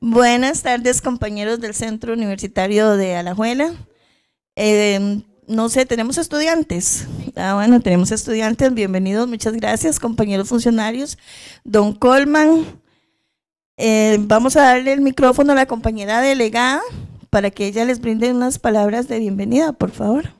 Buenas tardes, compañeros del Centro Universitario de Alajuela. Em, no sé, tenemos estudiantes. Ah, bueno, tenemos estudiantes. Bienvenidos, muchas gracias, compañeros funcionarios. Don Colman, eh, vamos a darle el micrófono a la compañera delegada para que ella les brinde unas palabras de bienvenida, por favor.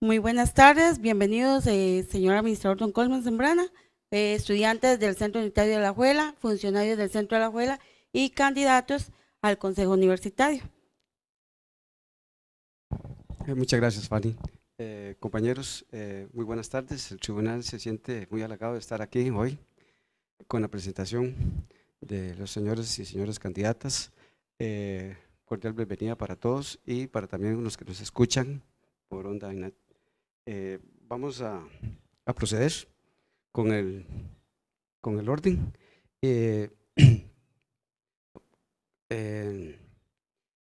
Muy buenas tardes, bienvenidos, eh, señor administrador Don Colman Sembrana. Eh, estudiantes del Centro Unitario de la Juela, funcionarios del Centro de la Juela y candidatos al Consejo Universitario. Eh, muchas gracias, Fanny. Eh, compañeros, muy buenas tardes. El tribunal se siente muy halagado de estar aquí hoy con la presentación de los señores y señoras candidatas. cordial bienvenida para todos y para también los que nos escuchan por Onda vamos a proceder con el, con el orden. Eh, eh,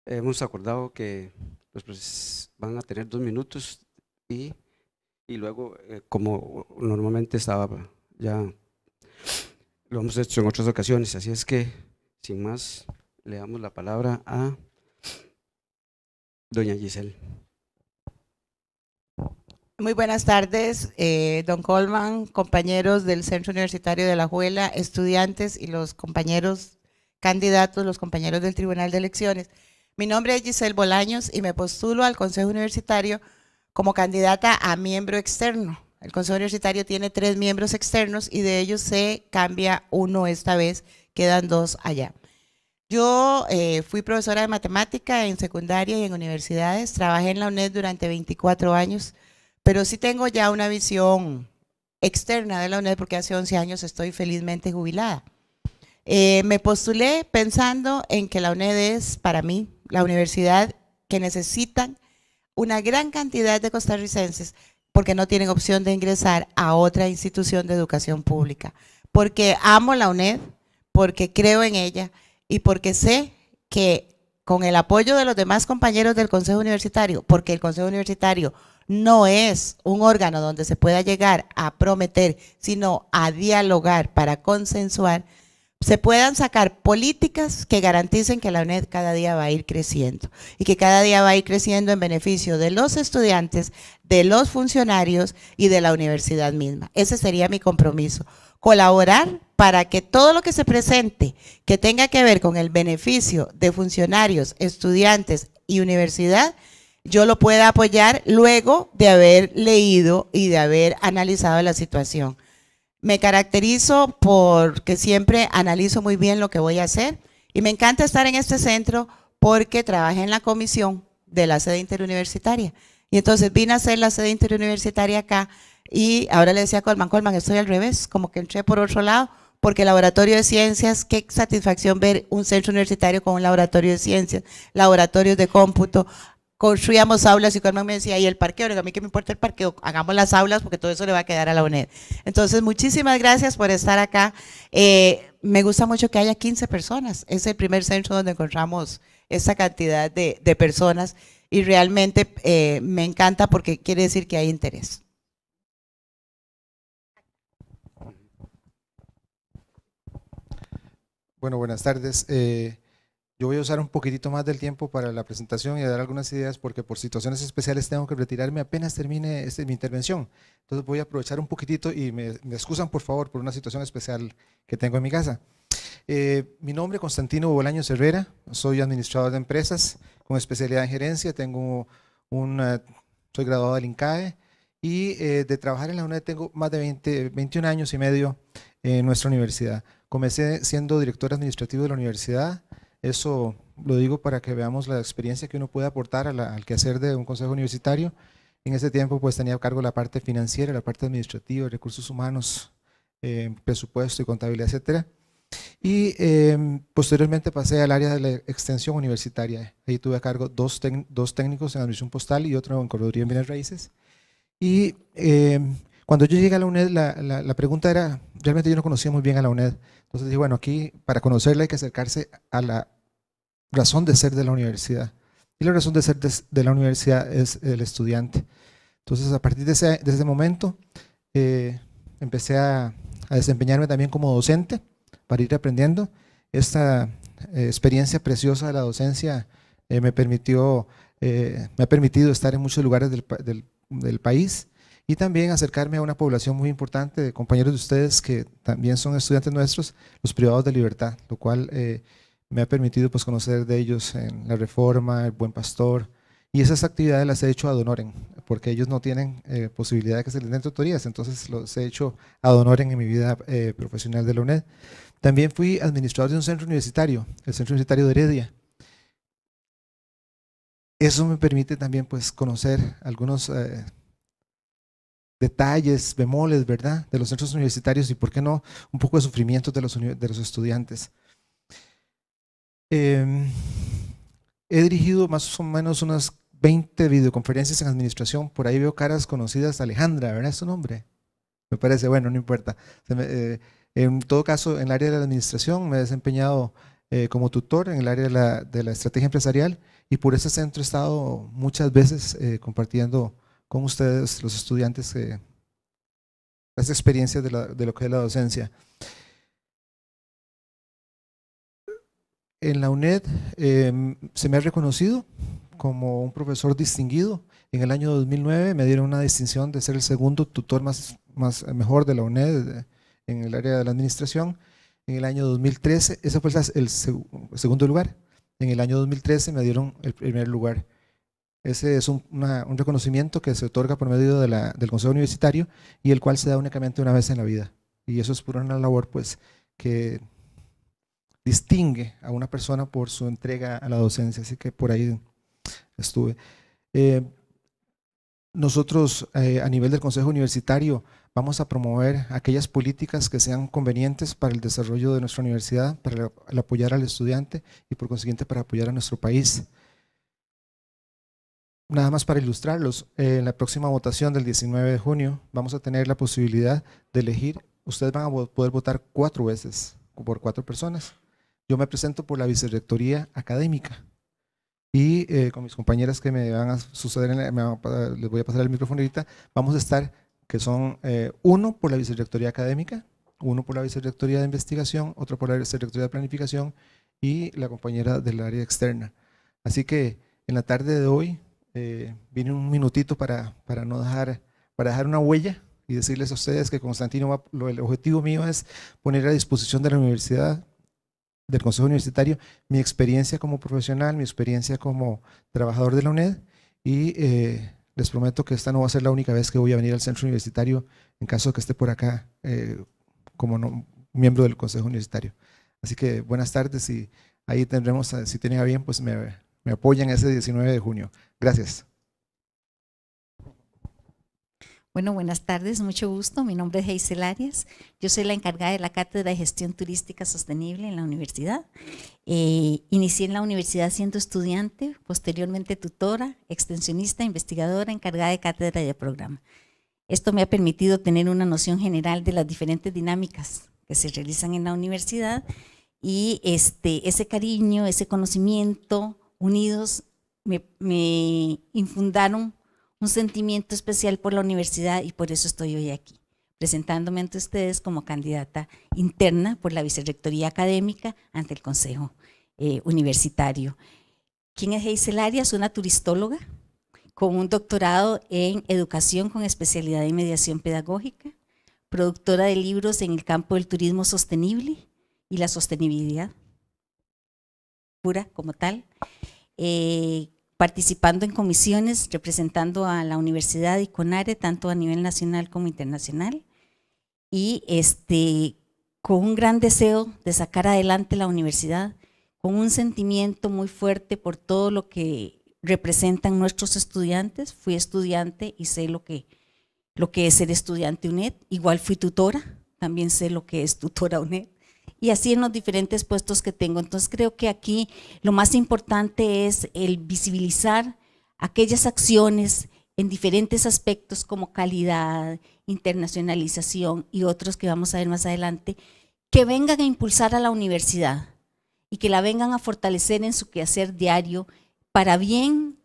hemos acordado que los pues, van a tener dos minutos y, y luego, eh, como normalmente estaba ya, lo hemos hecho en otras ocasiones, así es que, sin más, le damos la palabra a doña Giselle. Muy buenas tardes, eh, don Colman, compañeros del Centro Universitario de la Juela, estudiantes y los compañeros candidatos, los compañeros del Tribunal de Elecciones. Mi nombre es Giselle Bolaños y me postulo al Consejo Universitario como candidata a miembro externo. El Consejo Universitario tiene tres miembros externos y de ellos se cambia uno esta vez, quedan dos allá. Yo eh, fui profesora de matemática en secundaria y en universidades, trabajé en la UNED durante 24 años pero sí tengo ya una visión externa de la UNED porque hace 11 años estoy felizmente jubilada. Eh, me postulé pensando en que la UNED es para mí la universidad que necesitan una gran cantidad de costarricenses porque no tienen opción de ingresar a otra institución de educación pública. Porque amo la UNED, porque creo en ella y porque sé que con el apoyo de los demás compañeros del Consejo Universitario, porque el Consejo Universitario no es un órgano donde se pueda llegar a prometer, sino a dialogar para consensuar, se puedan sacar políticas que garanticen que la UNED cada día va a ir creciendo y que cada día va a ir creciendo en beneficio de los estudiantes, de los funcionarios y de la universidad misma. Ese sería mi compromiso, colaborar para que todo lo que se presente que tenga que ver con el beneficio de funcionarios, estudiantes y universidad, yo lo pueda apoyar luego de haber leído y de haber analizado la situación. Me caracterizo porque siempre analizo muy bien lo que voy a hacer y me encanta estar en este centro porque trabajé en la comisión de la sede interuniversitaria. Y entonces vine a hacer la sede interuniversitaria acá y ahora le decía a Colman, Colman, estoy al revés, como que entré por otro lado, porque el laboratorio de ciencias, qué satisfacción ver un centro universitario con un laboratorio de ciencias, laboratorios de cómputo, construíamos aulas y cuando me decía, ¿y el parqueo? a mí que me importa el parqueo, hagamos las aulas porque todo eso le va a quedar a la UNED. Entonces, muchísimas gracias por estar acá. Eh, me gusta mucho que haya 15 personas. Es el primer centro donde encontramos esa cantidad de, personas y realmente eh, me encanta porque quiere decir que hay interés. Bueno, buenas tardes. Eh, yo voy a usar un poquitito más del tiempo para la presentación y dar algunas ideas porque por situaciones especiales tengo que retirarme apenas termine este, mi intervención. Entonces voy a aprovechar un poquitito y me, excusan por favor por una situación especial que tengo en mi casa. Eh, mi nombre es Constantino Bolaño Herrera, soy administrador de empresas con especialidad en gerencia, tengo un eh, soy graduado del INCAE y eh, de trabajar en la UNED tengo más de 21 años y medio en nuestra universidad. Comencé siendo director administrativo de la universidad, eso lo digo para que veamos la experiencia que uno puede aportar al quehacer de un consejo universitario. En ese tiempo pues tenía a cargo la parte financiera, la parte administrativa, recursos humanos, eh, presupuesto y contabilidad, etcétera. Y eh, posteriormente pasé al área de la extensión universitaria. Ahí tuve a cargo dos, técnicos en administración postal y otro en correduría en bienes raíces. Y eh, cuando yo llegué a la UNED, la, pregunta era, realmente yo no conocía muy bien a la UNED. Entonces, dije, bueno, aquí para conocerla hay que acercarse a la razón de ser de la universidad. Y la razón de ser de, la universidad es el estudiante. Entonces, a partir de ese, de ese momento, eh, empecé a, a, desempeñarme también como docente para ir aprendiendo. Esta eh, experiencia preciosa de la docencia eh, me, permitió, me ha permitido estar en muchos lugares del, del, del país y también acercarme a una población muy importante de compañeros de ustedes que también son estudiantes nuestros, los privados de libertad, lo cual eh, me ha permitido pues, conocer de ellos en la Reforma, el Buen Pastor, y esas actividades las he hecho a donoren porque ellos no tienen eh, posibilidad de que se les den tutorías, entonces los he hecho a donoren en mi vida eh, profesional de la UNED. También fui administrador de un centro universitario, el Centro Universitario de Heredia. Eso me permite también pues, conocer algunos detalles, bemoles, ¿verdad? De los centros universitarios y, ¿por qué no?, un poco de sufrimiento de los, estudiantes. Em, he dirigido más o menos unas 20 videoconferencias en administración. Por ahí veo caras conocidas. Alejandra, ¿verdad? Es su nombre. Me parece, bueno, no importa. Eh, en todo caso, en el área de la administración me he desempeñado eh, como tutor en el área de la, de la, estrategia empresarial y por ese centro he estado muchas veces eh, compartiendo con ustedes, los estudiantes, eh, las experiencias de, lo que es la docencia. En la UNED em, se me ha reconocido como un profesor distinguido. En el año 2009 me dieron una distinción de ser el segundo tutor más, más eh, mejor de la UNED eh, en el área de la administración. En el año 2013, ese fue el segundo lugar. En el año 2013 me dieron el primer lugar. Ese es un, reconocimiento que se otorga por medio del Consejo Universitario y el cual se da únicamente una vez en la vida. Y eso es por una labor pues, que distingue a una persona por su entrega a la docencia. Así que por ahí estuve. Eh, nosotros eh, a nivel del Consejo Universitario vamos a promover aquellas políticas que sean convenientes para el desarrollo de nuestra universidad, para apoyar al estudiante y por consiguiente para apoyar a nuestro país nada más para ilustrarlos, eh, en la próxima votación del 19 de junio vamos a tener la posibilidad de elegir, ustedes van a poder votar cuatro veces por cuatro personas. Yo me presento por la vicerrectoría académica y eh, con mis compañeras que me van a suceder, les voy a pasar el micrófono ahorita, vamos a estar que son eh, uno por la vicerrectoría académica, uno por la vicerrectoría de investigación, otro por la vicerrectoría de planificación y la compañera del área externa. Así que en la tarde de hoy eh, vine un minutito para, para, no dejar, para dejar una huella y decirles a ustedes que Constantino, el objetivo mío es poner a disposición de la universidad, del Consejo Universitario, mi experiencia como profesional, mi experiencia como trabajador de la UNED y eh, les prometo que esta no va a ser la única vez que voy a venir al centro universitario en caso de que esté por acá eh, como miembro del Consejo Universitario. Así que buenas tardes y ahí tendremos, si tienen a bien, pues me, me apoyan ese 19 de junio. Gracias. Bueno, buenas tardes, mucho gusto. Mi nombre es Heisel Arias. Yo soy la encargada de la Cátedra de Gestión Turística Sostenible en la universidad. Eh, inicié en la universidad siendo estudiante, posteriormente tutora, extensionista, investigadora, encargada de cátedra y de programa. Esto me ha permitido tener una noción general de las diferentes dinámicas que se realizan en la universidad y este, ese cariño, ese conocimiento unidos me, infundaron un sentimiento especial por la universidad y por eso estoy hoy aquí, presentándome ante ustedes como candidata interna por la Vicerrectoría Académica ante el Consejo eh, Universitario. ¿Quién es Heisel Arias? Una turistóloga con un doctorado en educación con especialidad en mediación pedagógica, productora de libros en el campo del turismo sostenible y la sostenibilidad pura como tal, eh, participando en comisiones, representando a la universidad y CONARE, tanto a nivel nacional como internacional, y este, con un gran deseo de sacar adelante la universidad, con un sentimiento muy fuerte por todo lo que representan nuestros estudiantes. Fui estudiante y sé lo que, lo que es ser estudiante UNED, igual fui tutora, también sé lo que es tutora UNED y así en los diferentes puestos que tengo. Entonces creo que aquí lo más importante es el visibilizar aquellas acciones en diferentes aspectos como calidad, internacionalización y otros que vamos a ver más adelante, que vengan a impulsar a la universidad y que la vengan a fortalecer en su quehacer diario para bien,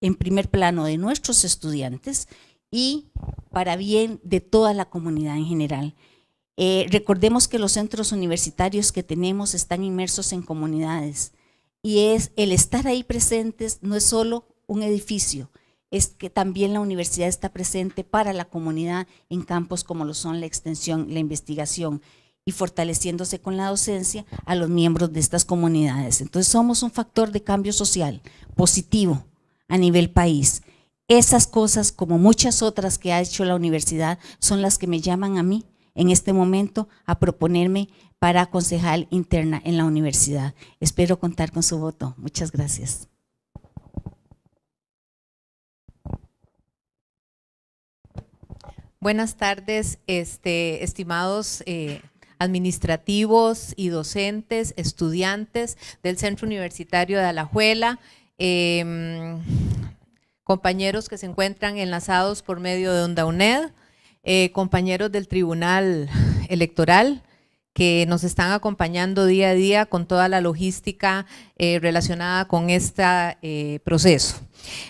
en primer plano, de nuestros estudiantes y para bien de toda la comunidad en general. Eh, recordemos que los centros universitarios que tenemos están inmersos en comunidades y es el estar ahí presentes no es solo un edificio, es que también la universidad está presente para la comunidad en campos como lo son la extensión, la investigación y fortaleciéndose con la docencia a los miembros de estas comunidades. Entonces somos un factor de cambio social positivo a nivel país. Esas cosas, como muchas otras que ha hecho la universidad, son las que me llaman a mí en este momento a proponerme para concejal interna en la universidad. Espero contar con su voto. Muchas gracias. Buenas tardes, este, estimados eh, administrativos y docentes, estudiantes del Centro Universitario de Alajuela, em, compañeros que se encuentran enlazados por medio de Onda UNED. Eh, compañeros del Tribunal Electoral que nos están acompañando día a día con toda la logística eh, relacionada con este proceso.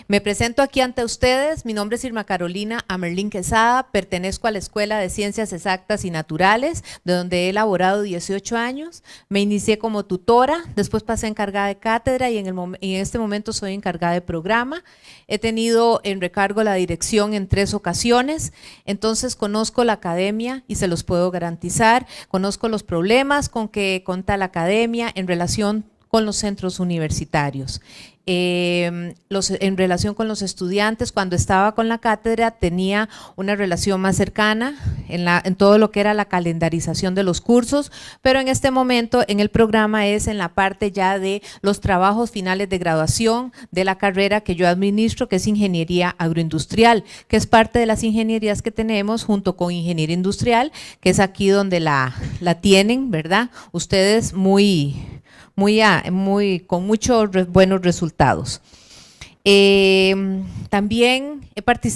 Me presento aquí ante ustedes. Mi nombre es Irma Carolina Amerlín Quesada. Pertenezco a la Escuela de Ciencias Exactas y Naturales, de donde he laborado 18 años. Me inicié como tutora, después pasé encargada de cátedra y en, y en este momento soy encargada de programa. He tenido en recargo la dirección en tres ocasiones. Entonces conozco la academia y se los puedo garantizar. Conozco los problemas con que cuenta la academia en relación con los centros universitarios. Em, en relación con los estudiantes, cuando estaba con la cátedra tenía una relación más cercana en, todo lo que era la calendarización de los cursos, pero en este momento en el programa es en la parte ya de los trabajos finales de graduación de la carrera que yo administro, que es ingeniería agroindustrial, que es parte de las ingenierías que tenemos junto con ingeniería industrial, que es aquí donde la, la tienen, ¿verdad? Ustedes muy muy, con muchos buenos resultados. Eh, también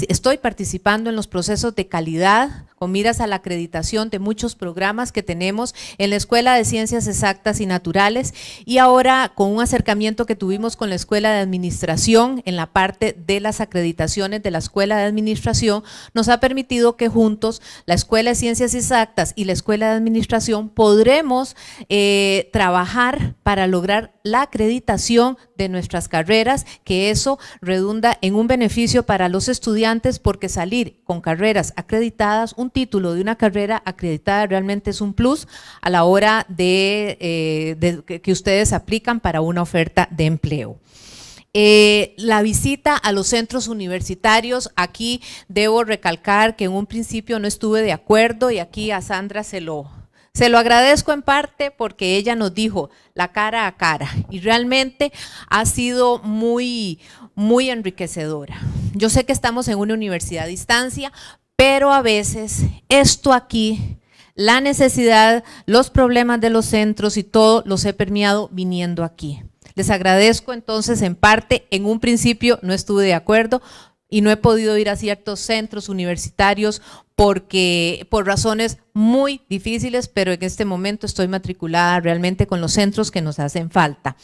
estoy participando en los procesos de calidad con miras a la acreditación de muchos programas que tenemos en la Escuela de Ciencias Exactas y Naturales y ahora con un acercamiento que tuvimos con la Escuela de Administración en la parte de las acreditaciones de la Escuela de Administración nos ha permitido que juntos la Escuela de Ciencias Exactas y la Escuela de Administración podremos eh, trabajar para lograr la acreditación de nuestras carreras, que eso redunda en un beneficio para los estudiantes porque salir con carreras acreditadas, un título de una carrera acreditada realmente es un plus a la hora de, eh, que ustedes aplican para una oferta de empleo. Eh, la visita a los centros universitarios, aquí debo recalcar que en un principio no estuve de acuerdo y aquí a Sandra se lo, se lo agradezco en parte porque ella nos dijo la cara a cara y realmente ha sido muy, muy enriquecedora. Yo sé que estamos en una universidad a distancia, pero a veces esto aquí, la necesidad, los problemas de los centros y todo, los he permeado viniendo aquí. Les agradezco entonces en parte, en un principio no estuve de acuerdo y no he podido ir a ciertos centros universitarios porque por razones muy difíciles, pero en este momento estoy matriculada realmente con los centros que nos hacen falta.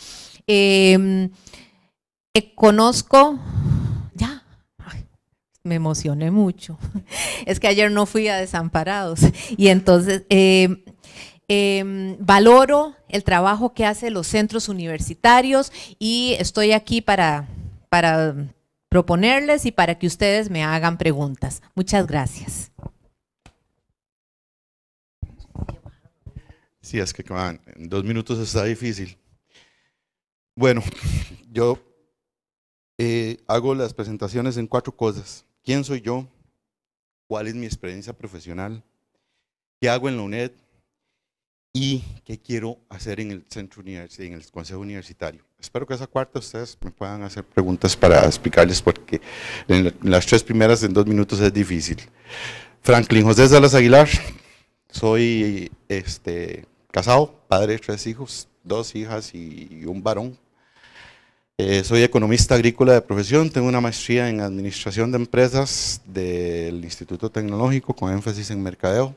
Em, conozco, ya, me emocioné mucho. Es que ayer no fui a Desamparados. Y entonces, em, em, valoro el trabajo que hacen los centros universitarios y estoy aquí para, para proponerles y para que ustedes me hagan preguntas. Muchas gracias. Sí, es que en dos minutos está difícil. Bueno, yo eh, hago las presentaciones en cuatro cosas. ¿Quién soy yo? ¿Cuál es mi experiencia profesional? ¿Qué hago en la UNED? ¿Y qué quiero hacer en el, centro en el Consejo Universitario? Espero que esa cuarta ustedes me puedan hacer preguntas para explicarles porque en las tres primeras en dos minutos es difícil. Franklin José Salas Aguilar, soy este, casado, padre de tres hijos, dos hijas y un varón eh, soy economista agrícola de profesión, tengo una maestría en administración de empresas del Instituto Tecnológico con énfasis en mercadeo.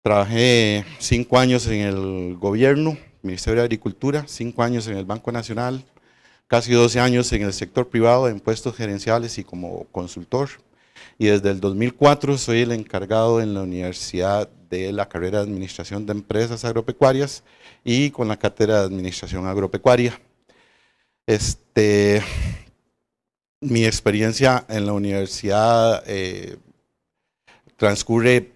Trabajé cinco años en el gobierno, Ministerio de Agricultura, cinco años en el Banco Nacional, casi 12 años en el sector privado en puestos gerenciales y como consultor. Y desde el 2004 soy el encargado en la universidad de la carrera de Administración de Empresas Agropecuarias y con la cátedra de Administración Agropecuaria. Este, mi experiencia en la universidad eh, transcurre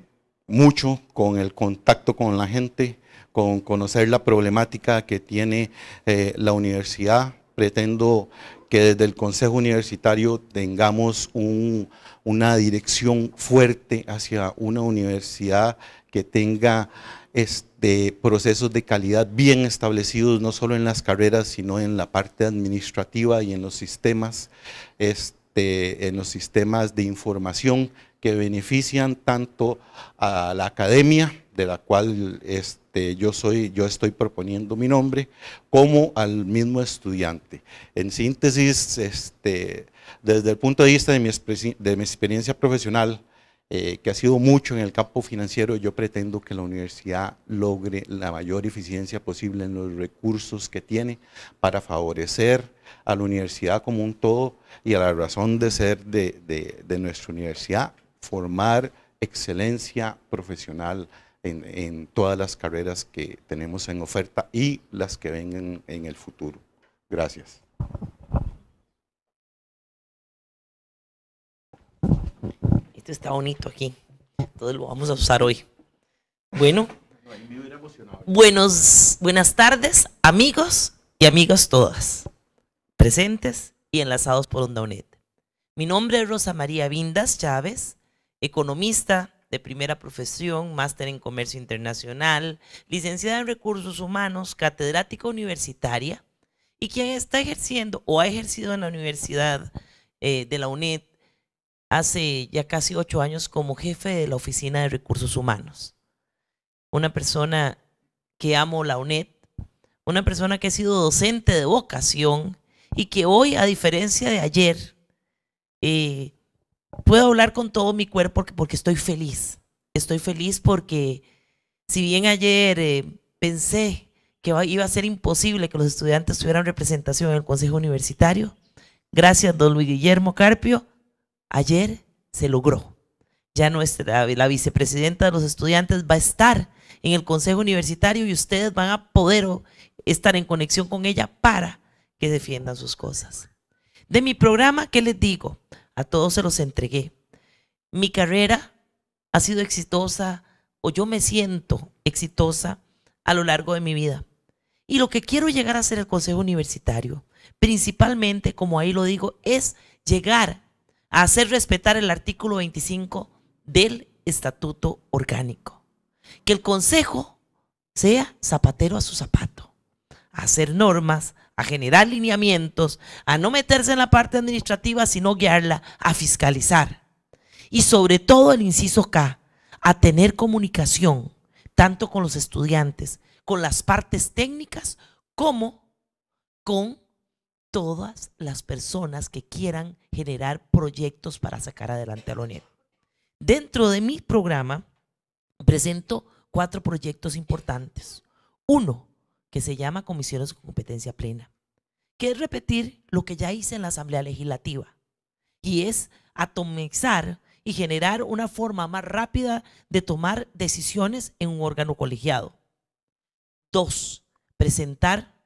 mucho con el contacto con la gente, con conocer la problemática que tiene eh, la universidad. Pretendo que desde el Consejo Universitario tengamos una dirección fuerte hacia una universidad que tenga este de procesos de calidad bien establecidos, no solo en las carreras, sino en la parte administrativa y en los sistemas, este, en los sistemas de información que benefician tanto a la academia, de la cual este, yo, soy, yo estoy proponiendo mi nombre, como al mismo estudiante. En síntesis, este, desde el punto de vista de mi, de mi experiencia profesional, eh, que ha sido mucho en el campo financiero, yo pretendo que la universidad logre la mayor eficiencia posible en los recursos que tiene para favorecer a la universidad como un todo y a la razón de ser de, nuestra universidad, formar excelencia profesional en, en, todas las carreras que tenemos en oferta y las que vengan en el futuro. Gracias. Este está bonito aquí. Entonces lo vamos a usar hoy. Bueno. Buenos, buenas tardes, amigos y amigas todas, presentes y enlazados por Onda UNED. Mi nombre es Rosa María Vindas Chávez, economista de primera profesión, máster en comercio internacional, licenciada en recursos humanos, catedrática universitaria y quien está ejerciendo o ha ejercido en la Universidad eh, de la UNED hace ya casi ocho años como jefe de la Oficina de Recursos Humanos. Una persona que amo la UNED, una persona que ha sido docente de vocación y que hoy, a diferencia de ayer, eh, puedo hablar con todo mi cuerpo porque, estoy feliz. Estoy feliz porque si bien ayer eh, pensé que iba a ser imposible que los estudiantes tuvieran representación en el Consejo Universitario, gracias, don Luis Guillermo Carpio, Ayer se logró. Ya nuestra, la vicepresidenta de los estudiantes va a estar en el Consejo Universitario y ustedes van a poder estar en conexión con ella para que defiendan sus cosas. De mi programa, ¿qué les digo? A todos se los entregué. Mi carrera ha sido exitosa o yo me siento exitosa a lo largo de mi vida. Y lo que quiero llegar a ser el Consejo Universitario, principalmente, como ahí lo digo, es llegar a hacer respetar el artículo 25 del Estatuto Orgánico. Que el Consejo sea zapatero a su zapato, a hacer normas, a generar lineamientos, a no meterse en la parte administrativa, sino guiarla, a fiscalizar. Y sobre todo el inciso K, a tener comunicación, tanto con los estudiantes, con las partes técnicas, como con todas las personas que quieran generar proyectos para sacar adelante a la Dentro de mi programa presento cuatro proyectos importantes. Uno, que se llama Comisiones con Competencia Plena, que es repetir lo que ya hice en la Asamblea Legislativa, y es atomizar y generar una forma más rápida de tomar decisiones en un órgano colegiado. Dos, presentar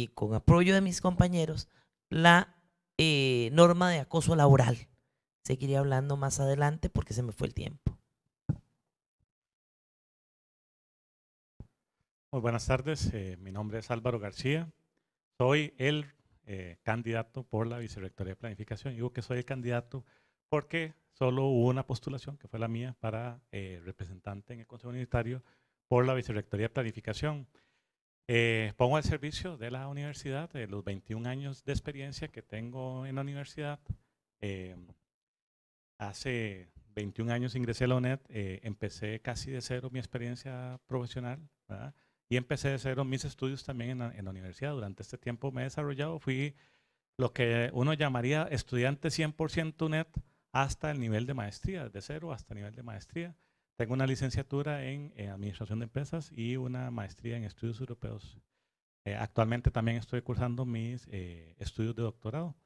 y con apoyo de mis compañeros la eh, norma de acoso laboral. Seguiré hablando más adelante porque se me fue el tiempo. Muy buenas tardes, eh, mi nombre es Álvaro García, soy el eh, candidato por la Vicerrectoría de Planificación. Digo que soy el candidato porque solo hubo una postulación, que fue la mía, para representante en el Consejo Unitario por la Vicerrectoría de Planificación. Eh, pongo al servicio de la universidad, de los 21 años de experiencia que tengo en la universidad. Eh, hace 21 años ingresé a la UNED, eh, empecé casi de cero mi experiencia profesional y empecé de cero mis estudios también en la, en la, universidad. Durante este tiempo me he desarrollado, fui lo que uno llamaría estudiante 100% UNED hasta el nivel de maestría, de cero hasta el nivel de maestría. Tengo una licenciatura en, eh, Administración de Empresas y una maestría en Estudios Europeos. Eh, actualmente también estoy cursando mis eh, estudios de doctorado.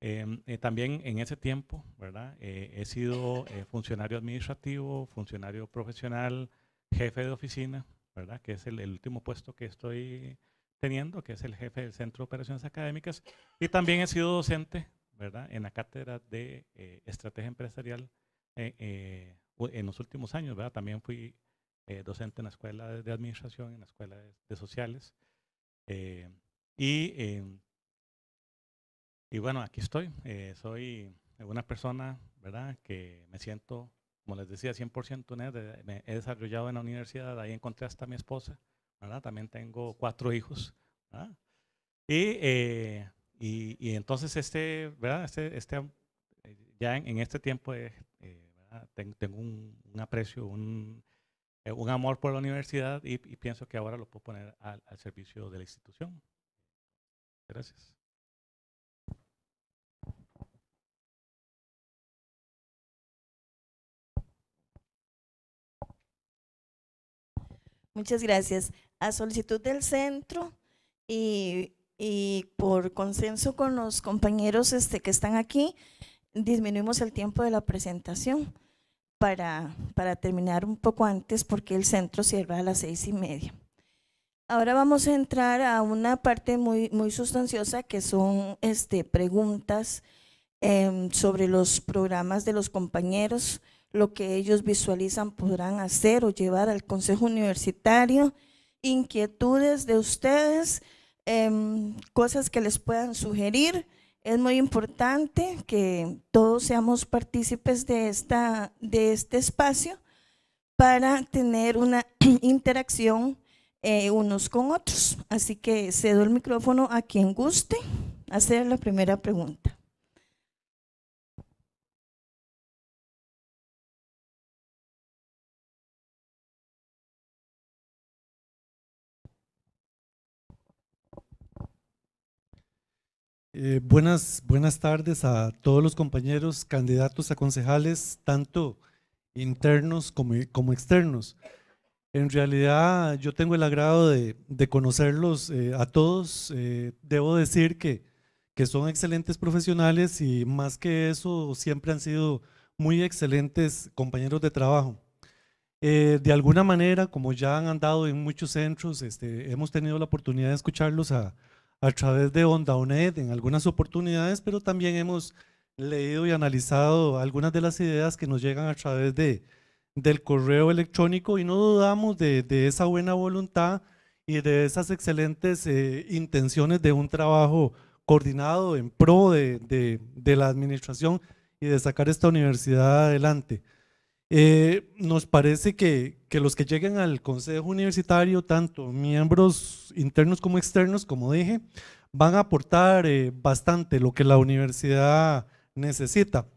Em, también en ese tiempo, ¿verdad? he sido funcionario administrativo, funcionario profesional, jefe de oficina, ¿verdad? Que es el, el, último puesto que estoy teniendo, que es el jefe del Centro de Operaciones Académicas. Y también he sido docente, ¿verdad? En la cátedra de Estrategia Empresarial en los últimos años, ¿verdad? También fui eh, docente en la escuela de, administración, en la escuela de, sociales. Eh, y, em, y bueno, aquí estoy. Eh, soy una persona, ¿verdad? Que me siento, como les decía, 100% nerd. Me he desarrollado en la universidad, ahí encontré hasta mi esposa, ¿verdad? También tengo cuatro hijos, Y, y, entonces este, ¿verdad? Este, este, ya en, este tiempo Ah, tengo un, aprecio, eh, un, amor por la universidad y, pienso que ahora lo puedo poner al, servicio de la institución. Gracias. Muchas gracias. A solicitud del centro y, y por consenso con los compañeros este, que están aquí, disminuimos el tiempo de la presentación para, terminar un poco antes porque el centro cierra a las seis y media. Ahora vamos a entrar a una parte muy, muy sustanciosa que son este, preguntas em, sobre los programas de los compañeros, lo que ellos visualizan podrán hacer o llevar al Consejo Universitario, inquietudes de ustedes, em, cosas que les puedan sugerir. Es muy importante que todos seamos partícipes de, esta, de este espacio para tener una interacción eh, unos con otros. Así que cedo el micrófono a quien guste hacer la primera pregunta. Eh, buenas, buenas tardes a todos los compañeros candidatos a concejales, tanto internos como, externos. En realidad yo tengo el agrado de, conocerlos eh, a todos. Eh, debo decir que, que son excelentes profesionales y más que eso siempre han sido muy excelentes compañeros de trabajo. de alguna manera, como ya han andado en muchos centros, este, hemos tenido la oportunidad de escucharlos a, a través de Onda UNED en algunas oportunidades, pero también hemos leído y analizado algunas de las ideas que nos llegan a través de, del correo electrónico y no dudamos de, esa buena voluntad y de esas excelentes eh, intenciones de un trabajo coordinado en pro de la administración y de sacar esta universidad adelante. Eh, nos parece que, los que lleguen al Consejo Universitario, tanto miembros internos como externos, como dije, van a aportar eh, bastante lo que la universidad necesita.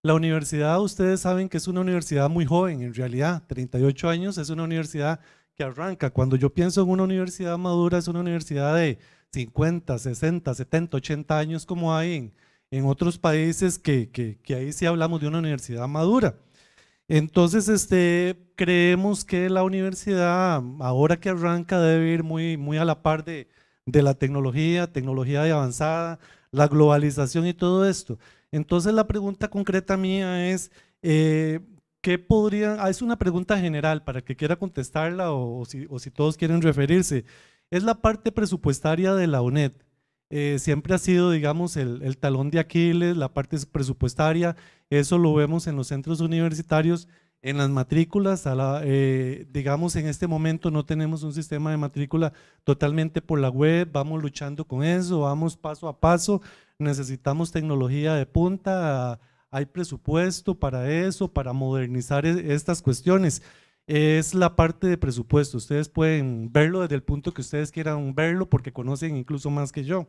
La universidad, ustedes saben que es una universidad muy joven, en realidad, 38 años, es una universidad que arranca. Cuando yo pienso en una universidad madura, es una universidad de 50, 60, 70, 80 años como hay en, otros países que, que ahí sí hablamos de una universidad madura. Entonces, este, creemos que la universidad, ahora que arranca, debe ir muy, muy a la par de, la tecnología, tecnología avanzada, la globalización y todo esto. Entonces, la pregunta concreta mía es, eh, ¿qué podrían, ah, es una pregunta general para que quiera contestarla o, si, o si todos quieren referirse, es la parte presupuestaria de la UNED. Eh, siempre ha sido, digamos, el, talón de Aquiles, la parte presupuestaria. Eso lo vemos en los centros universitarios, en las matrículas. Eh, digamos, en este momento no tenemos un sistema de matrícula totalmente por la web. Vamos luchando con eso, vamos paso a paso. Necesitamos tecnología de punta. Hay presupuesto para eso, para modernizar e, estas cuestiones es la parte de presupuesto. Ustedes pueden verlo desde el punto que ustedes quieran verlo porque conocen incluso más que yo.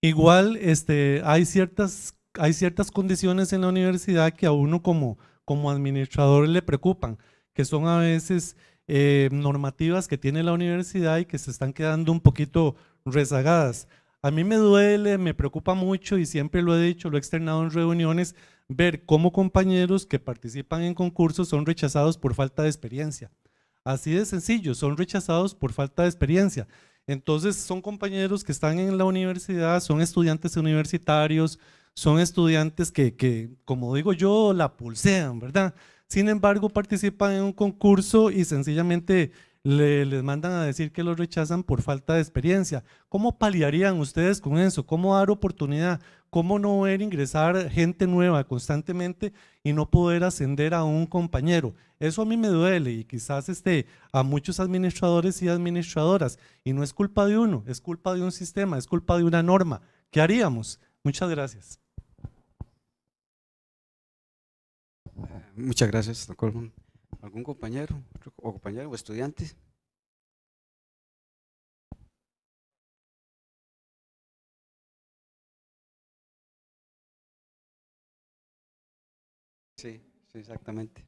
Igual este, hay, ciertas, hay ciertas condiciones en la universidad que a uno como, como administrador le preocupan, que son a veces eh, normativas que tiene la universidad y que se están quedando un poquito rezagadas. A mí me duele, me preocupa mucho y siempre lo he dicho, lo he externado en reuniones ver cómo compañeros que participan en concursos son rechazados por falta de experiencia. Así de sencillo, son rechazados por falta de experiencia. Entonces son compañeros que están en la universidad, son estudiantes universitarios, son estudiantes que, como digo yo, la pulsean, ¿verdad? Sin embargo, participan en un concurso y sencillamente les mandan a decir que los rechazan por falta de experiencia. ¿Cómo paliarían ustedes con eso? ¿Cómo dar oportunidad? ¿Cómo no ver ingresar gente nueva constantemente y no poder ascender a un compañero? Eso a mí me duele y quizás esté a muchos administradores y administradoras. Y no es culpa de uno, es culpa de un sistema, es culpa de una norma. ¿Qué haríamos? Muchas gracias. Eh, muchas gracias, don ¿Algún compañero o compañero o estudiante? Sí, sí, exactamente.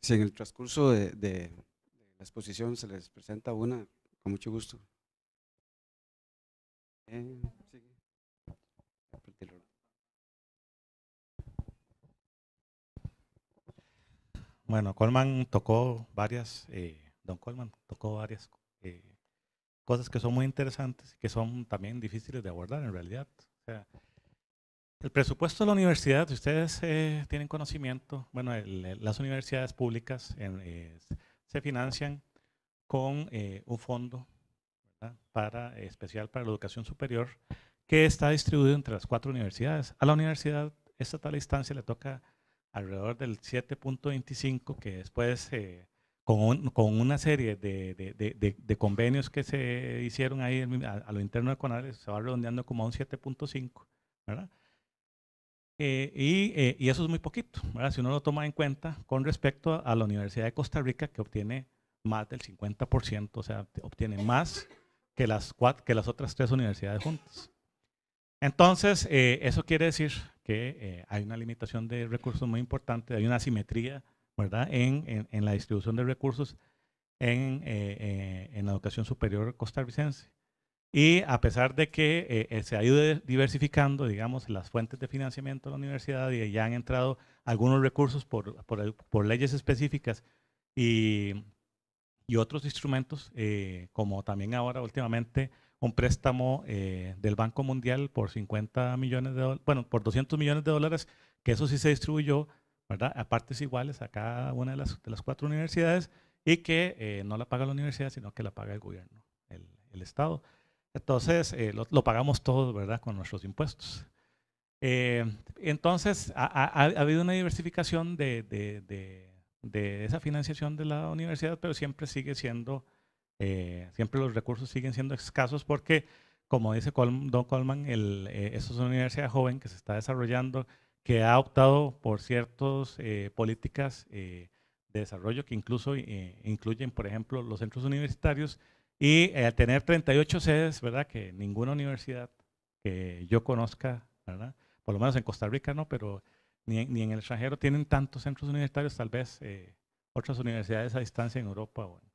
Si en el transcurso de, de, la exposición se les presenta una, con mucho gusto. Eh. Bueno, Coleman tocó varias, eh, Don Coleman tocó varias eh, cosas que son muy interesantes, que son también difíciles de abordar en realidad. el presupuesto de la universidad, si ustedes eh, tienen conocimiento, bueno, las universidades públicas se financian con un fondo para, especial para la educación superior que está distribuido entre las cuatro universidades. A la universidad esta tal instancia le toca alrededor del 7.25, que después eh, con, con, una serie de, de, de, convenios que se hicieron ahí a, lo interno de Conales, se va redondeando como a un 7.5, ¿verdad? Eh, eh, y, eso es muy poquito, ¿verdad? si uno lo toma en cuenta con respecto a la Universidad de Costa Rica, que obtiene más del 50%, o sea, obtiene más que las, que las otras tres universidades juntas. Entonces, eso quiere decir que eh, hay una limitación de recursos muy importante, hay una asimetría ¿verdad? En, en, la distribución de recursos en, eh, eh, en, la educación superior costarricense. Y a pesar de que se ha ido diversificando, digamos, las fuentes de financiamiento de la universidad y ya han entrado algunos recursos por, por, leyes específicas y, y otros instrumentos, como también ahora últimamente un préstamo eh, del Banco Mundial por 50 millones de bueno, por 200 millones de dólares, que eso sí se distribuyó, ¿verdad? A partes iguales a cada una de las, de las cuatro universidades y que eh, no la paga la universidad, sino que la paga el gobierno, el, Estado. Entonces, eh, lo, pagamos todos, ¿verdad? Con nuestros impuestos. entonces, ha, habido una diversificación de, de esa financiación de la universidad, pero siempre sigue siendo eh, siempre los recursos siguen siendo escasos porque, como dice Don Coleman, el, eh, es una universidad joven que se está desarrollando, que ha optado por ciertas eh, políticas de desarrollo que incluso incluyen, por ejemplo, los centros universitarios y al tener 38 sedes, ¿verdad? Que ninguna universidad que yo conozca, ¿verdad? Por lo menos en Costa Rica no, pero ni en, ni en el extranjero tienen tantos centros universitarios, tal vez otras universidades a distancia en Europa o en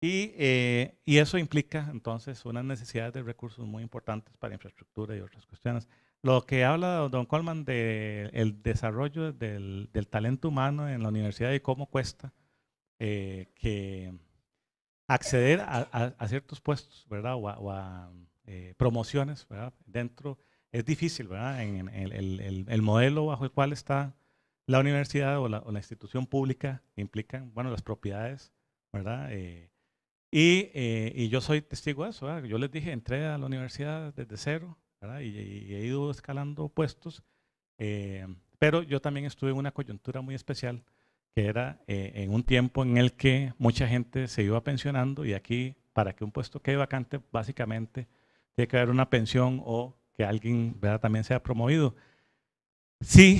y, eh, y, eso implica entonces unas necesidades de recursos muy importantes para infraestructura y otras cuestiones. Lo que habla don Coleman del el desarrollo del, del, talento humano en la universidad y cómo cuesta eh, que acceder a, a, ciertos puestos, ¿verdad? O a, eh, promociones, ¿verdad? Dentro es difícil, ¿verdad? En, el, el, el, modelo bajo el cual está la universidad o la, la institución pública implican, bueno, las propiedades, ¿verdad? Eh, y, yo soy testigo de eso. Yo les dije, entré a la universidad desde cero Y, he ido escalando puestos. Eh, pero yo también estuve en una coyuntura muy especial, que era eh, en un tiempo en el que mucha gente se iba pensionando y aquí, para que un puesto quede vacante, básicamente tiene que haber una pensión o que alguien ¿verdad? también sea promovido. Sí,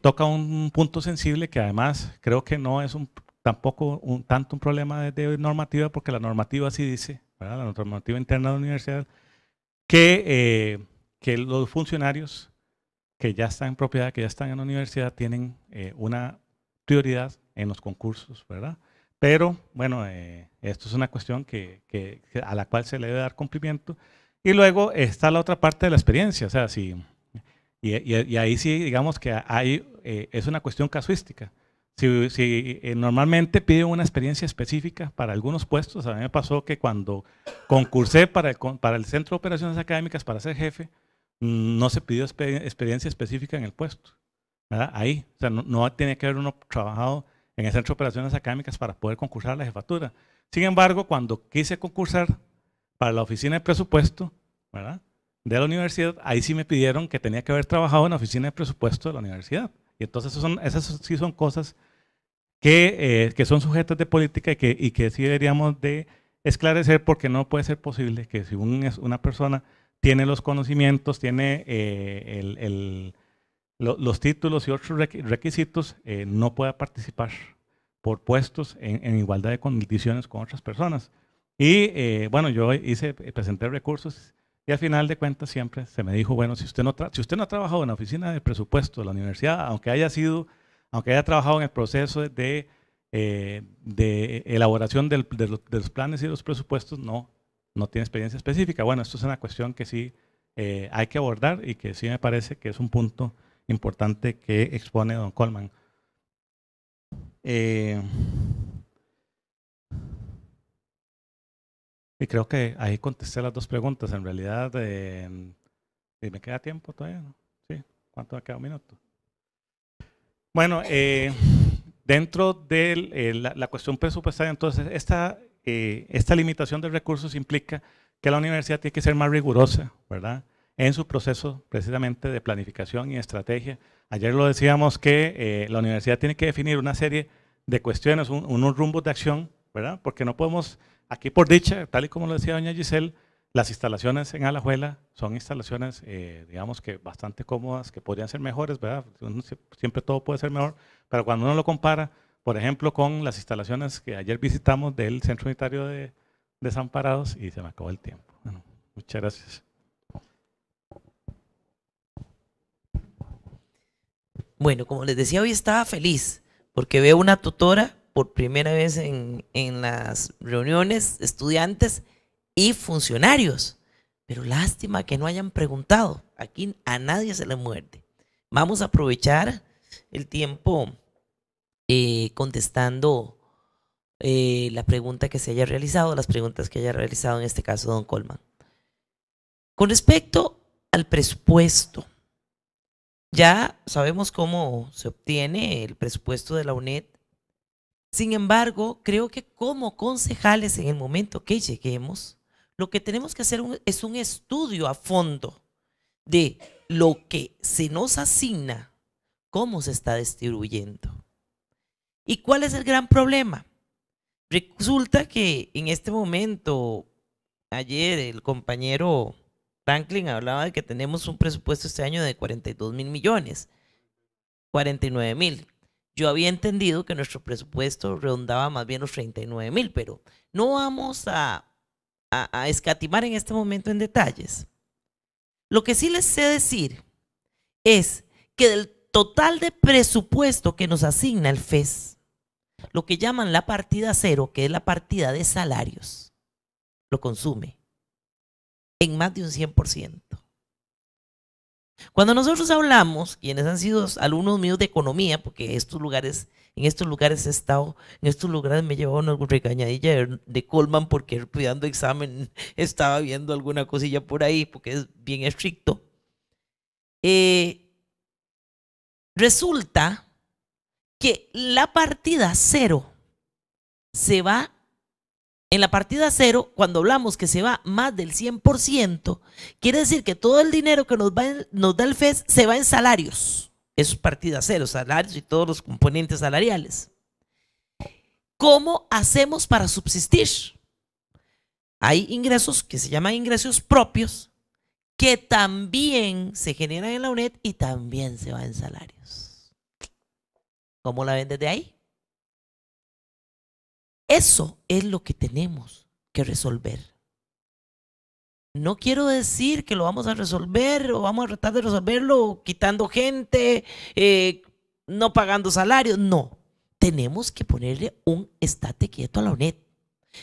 toca un punto sensible que además creo que no es un tampoco un, tanto un problema de, normativa, porque la normativa sí dice, la normativa interna de la universidad, que, eh, que los funcionarios que ya están en propiedad, que ya están en la universidad, tienen eh, una prioridad en los concursos, ¿verdad? Pero, bueno, eh, esto es una cuestión que, a la cual se le debe dar cumplimiento. Y luego está la otra parte de la experiencia, o sea, si, y, ahí sí, digamos que hay, es una cuestión casuística. Si, eh, normalmente piden una experiencia específica para algunos puestos, a mí me pasó que cuando concursé para el, para el Centro de Operaciones Académicas para ser jefe, mm, no se pidió experiencia específica en el puesto. Ahí, o sea, no, tenía que haber uno trabajado en el Centro de Operaciones Académicas para poder concursar a la jefatura. Sin embargo, cuando quise concursar para la oficina de presupuesto ¿verdad? de la universidad, ahí sí me pidieron que tenía que haber trabajado en la oficina de presupuesto de la universidad. Y entonces son, esas sí son cosas que, eh, que son sujetos de política y que, y que sí deberíamos de esclarecer porque no puede ser posible que si una persona tiene los conocimientos, tiene eh, el, los títulos y otros requisitos, eh, no pueda participar por puestos en, igualdad de condiciones con otras personas. Y bueno, yo hice, presenté recursos y al final de cuentas siempre se me dijo, bueno, si usted no, si usted no ha trabajado en la oficina de presupuesto de la universidad, aunque haya sido aunque haya trabajado en el proceso de, eh, elaboración de, los, planes y los presupuestos, no, no tiene experiencia específica. Bueno, esto es una cuestión que sí eh, hay que abordar y que sí me parece que es un punto importante que expone don Colman. Eh, y creo que ahí contesté las dos preguntas. En realidad, eh, ¿me queda tiempo todavía? Sí. ¿Cuánto me queda? ¿Un minuto? Bueno, eh, dentro de eh, la, cuestión presupuestaria, entonces, eh, esta, limitación de recursos implica que la universidad tiene que ser más rigurosa, ¿verdad? En su proceso precisamente de planificación y estrategia. Ayer lo decíamos que la universidad tiene que definir una serie de cuestiones, un, unos rumbos de acción, ¿verdad? Porque no podemos, aquí por dicha, tal y como lo decía doña Giselle, las instalaciones en Alajuela son instalaciones, eh, digamos que bastante cómodas, que podrían ser mejores, ¿verdad? siempre todo puede ser mejor, pero cuando uno lo compara, por ejemplo, con las instalaciones que ayer visitamos del Centro Unitario de Desamparados y se me acabó el tiempo. muchas gracias. Bueno, como les decía, hoy estaba feliz porque veo una tutora por primera vez en, en las reuniones, estudiantes, y funcionarios. Pero lástima que no hayan preguntado. Aquí a nadie se le muerde. Vamos a aprovechar el tiempo eh, contestando eh, la pregunta que se haya realizado, las preguntas que haya realizado en este caso don Colman. Con respecto al presupuesto, ya sabemos cómo se obtiene el presupuesto de la UNED. Sin embargo, creo que como concejales en el momento que lleguemos, lo que tenemos que hacer es un estudio a fondo de lo que se nos asigna, cómo se está distribuyendo. ¿Y cuál es el gran problema? Resulta que en este momento, ayer el compañero Franklin hablaba de que tenemos un presupuesto este año de 42 mil millones, 49 mil. Yo había entendido que nuestro presupuesto redondaba más bien los 39 mil, pero no vamos a a, escatimar en este momento en detalles. Lo que sí les sé decir es que del total de presupuesto que nos asigna el FES, lo que llaman la partida cero, que es la partida de salarios, lo consume en más de un 100%. Cuando nosotros hablamos, quienes han sido alumnos míos de economía, porque estos lugares en estos lugares he estado, en estos lugares me llevaban una regañadilla de, Colman Coleman porque cuidando examen estaba viendo alguna cosilla por ahí, porque es bien estricto. Eh, resulta que la partida cero se va, en la partida cero, cuando hablamos que se va más del 100%, quiere decir que todo el dinero que nos, va nos da el FES se va en salarios. Eso es partida cero, salarios y todos los componentes salariales. ¿Cómo hacemos para subsistir? Hay ingresos que se llaman ingresos propios, que también se generan en la UNED y también se van en salarios. ¿Cómo la ven desde ahí? Eso es lo que tenemos que resolver. No quiero decir que lo vamos a resolver o vamos a tratar de resolverlo quitando gente, eh, no pagando salarios. No, tenemos que ponerle un estate quieto a la UNED.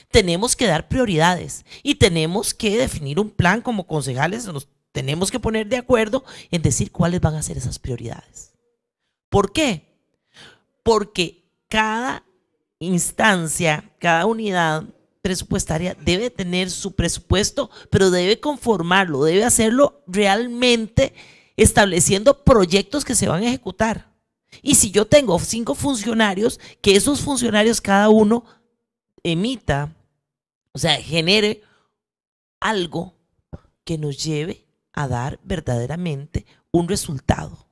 Tenemos que dar prioridades y tenemos que definir un plan como concejales. Nos tenemos que poner de acuerdo en decir cuáles van a ser esas prioridades. ¿Por qué? Porque cada instancia, cada unidad presupuestaria debe tener su presupuesto, pero debe conformarlo, debe hacerlo realmente estableciendo proyectos que se van a ejecutar. Y si yo tengo cinco funcionarios, que esos funcionarios cada uno emita, o sea, genere algo que nos lleve a dar verdaderamente un resultado.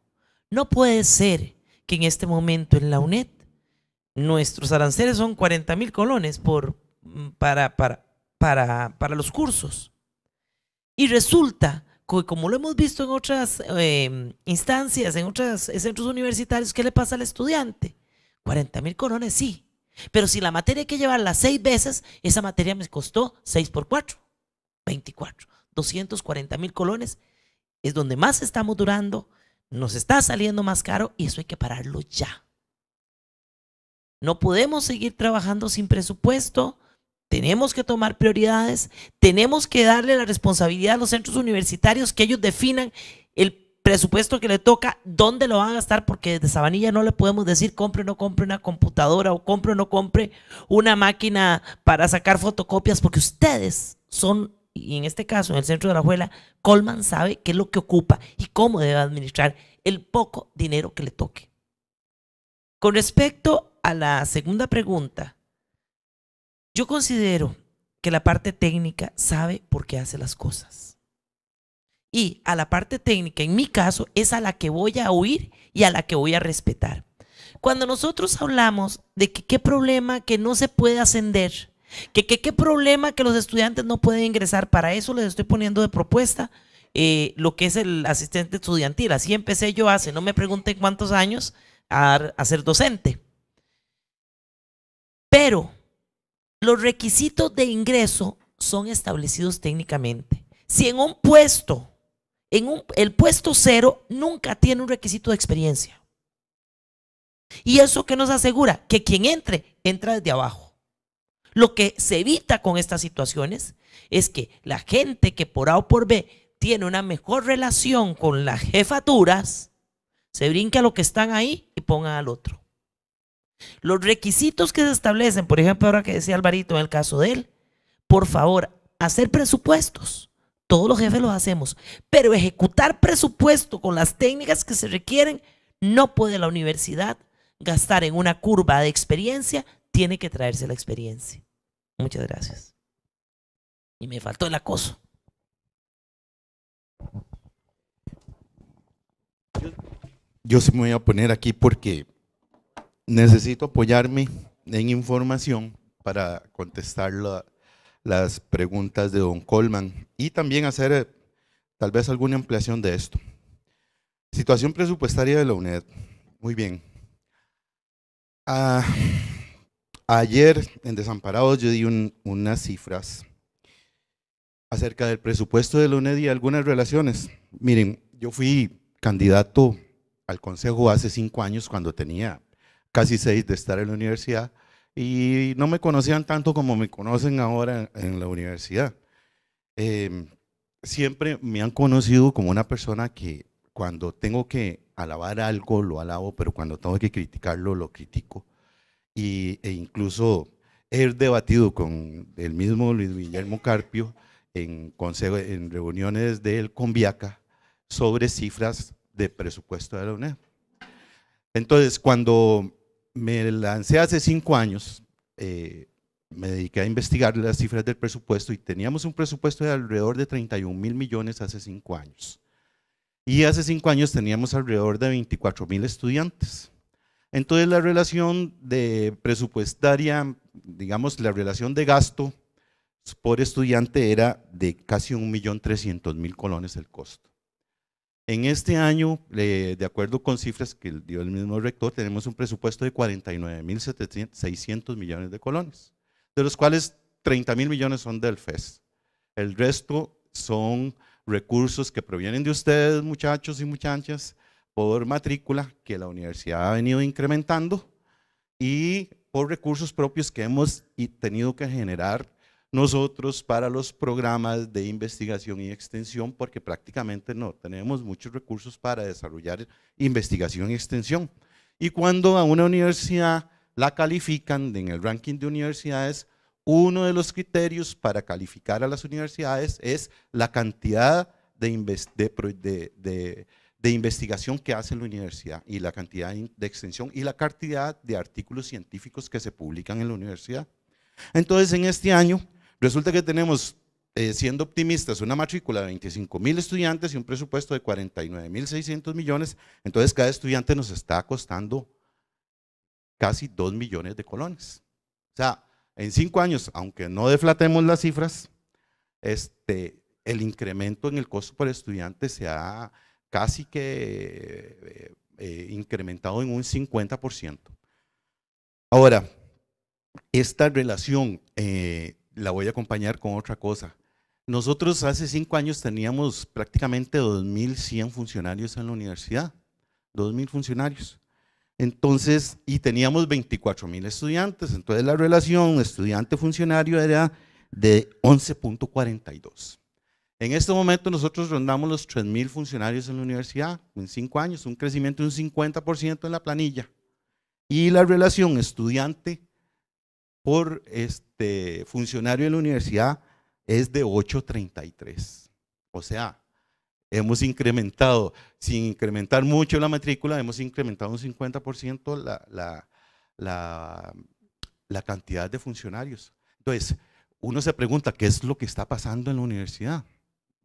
No puede ser que en este momento en la UNED nuestros aranceles son 40 mil colones por, Mm, para, para, para, los cursos. Y resulta que, como lo hemos visto en otras em, instancias, en otros centros universitarios, ¿qué le pasa al estudiante? 40 mil colones, sí. Pero si la materia hay que llevarla seis veces, esa materia me costó 6 por 4, 24. 240 mil colones es donde más estamos durando, nos está saliendo más caro y eso hay que pararlo ya. No podemos seguir trabajando sin presupuesto, tenemos que tomar prioridades, tenemos que darle la responsabilidad a los centros universitarios que ellos definan el presupuesto que le toca, dónde lo van a gastar, porque desde Sabanilla no le podemos decir compre o no compre una computadora o compre o no compre una máquina para sacar fotocopias, porque ustedes son, y en este caso en el centro de la abuela, Colman sabe qué es lo que ocupa y cómo debe administrar el poco dinero que le toque. Con respecto a la segunda pregunta, yo considero que la parte técnica sabe por qué hace las cosas. Y a la parte técnica, en mi caso, es a la que voy a oír y a la que voy a respetar. Cuando nosotros hablamos de qué problema que no se puede ascender, que qué problema que los estudiantes no pueden ingresar, para eso les estoy poniendo de propuesta eh, lo que es el asistente estudiantil. Así empecé yo hace, no me pregunten cuántos años, a ser docente. Pero los requisitos de ingreso son establecidos técnicamente. Si en un puesto, en un, el puesto cero nunca tiene un requisito de experiencia. ¿Y eso que nos asegura? Que quien entre, entra desde abajo. Lo que se evita con estas situaciones es que la gente que por A o por B tiene una mejor relación con las jefaturas, se brinque a lo que están ahí y pongan al otro. Los requisitos que se establecen, por ejemplo, ahora que decía Alvarito en el caso de él, por favor, hacer presupuestos. Todos los jefes los hacemos, pero ejecutar presupuesto con las técnicas que se requieren, no puede la universidad gastar en una curva de experiencia, tiene que traerse la experiencia. Muchas gracias. Y me faltó el acoso. Yo, yo se me voy a poner aquí porque necesito apoyarme en información para contestar las preguntas de don Colman y también hacer eh, tal vez alguna ampliación de esto. Situación presupuestaria de la UNED. Muy bien. Ah, ayer en Desamparados yo di unas cifras acerca del presupuesto de la UNED y algunas relaciones. Miren, yo fui candidato al Consejo hace cinco años cuando tenía casi seis de estar en la universidad y no me conocían tanto como me conocen ahora en la universidad. Em, siempre me han conocido como una persona que cuando tengo que alabar algo lo alabo, pero cuando tengo que criticarlo lo critico. Y, e incluso he debatido con el mismo Luis Guillermo Carpio en, consejo, en reuniones del Conviaca sobre cifras de presupuesto de la UNED. Entonces, cuando me lancé hace cinco años, eh, me dediqué a investigar las cifras del presupuesto y teníamos un presupuesto de alrededor de 31 mil millones hace cinco años. Y hace cinco años teníamos alrededor de 24 mil estudiantes. Entonces la relación de presupuestaria, digamos, la relación de gasto por estudiante era de casi 1.300.000 colones el costo. En este año, de acuerdo con cifras que dio el mismo rector, tenemos un presupuesto de 49.600 millones de colones, de los cuales 30.000 millones son del FES. El resto son recursos que provienen de ustedes, muchachos y muchachas, por matrícula que la universidad ha venido incrementando y por recursos propios que hemos tenido que generar nosotros para los programas de investigación y extensión, porque prácticamente no tenemos muchos recursos para desarrollar investigación y extensión. Y cuando a una universidad la califican en el ranking de universidades, uno de los criterios para calificar a las universidades es la cantidad de, de investigación que hace la universidad y la cantidad de extensión y la cantidad de artículos científicos que se publican en la universidad. Entonces, en este año, Resulta que tenemos, eh, siendo optimistas, una matrícula de 25 mil estudiantes y un presupuesto de 49 mil 600 millones. Entonces, cada estudiante nos está costando casi 2 millones de colones. O sea, en cinco años, aunque no deflatemos las cifras, este, el incremento en el costo por estudiante se ha casi que eh, eh, incrementado en un 50%. Ahora, esta relación la voy a acompañar con otra cosa. Nosotros hace cinco años teníamos prácticamente 2.100 funcionarios en la universidad, 2.000 funcionarios. Entonces, y teníamos 24.000 estudiantes, entonces la relación estudiante-funcionario era de 11.42. En este momento nosotros rondamos los 3.000 funcionarios en la universidad en cinco años, un crecimiento de un 50% en la planilla. Y la relación estudiante por este funcionario de la universidad es de 8.33. O sea, hemos incrementado, sin incrementar mucho la matrícula, hemos incrementado un 50% la, la, cantidad de funcionarios. Entonces, uno se pregunta qué es lo que está pasando en la universidad,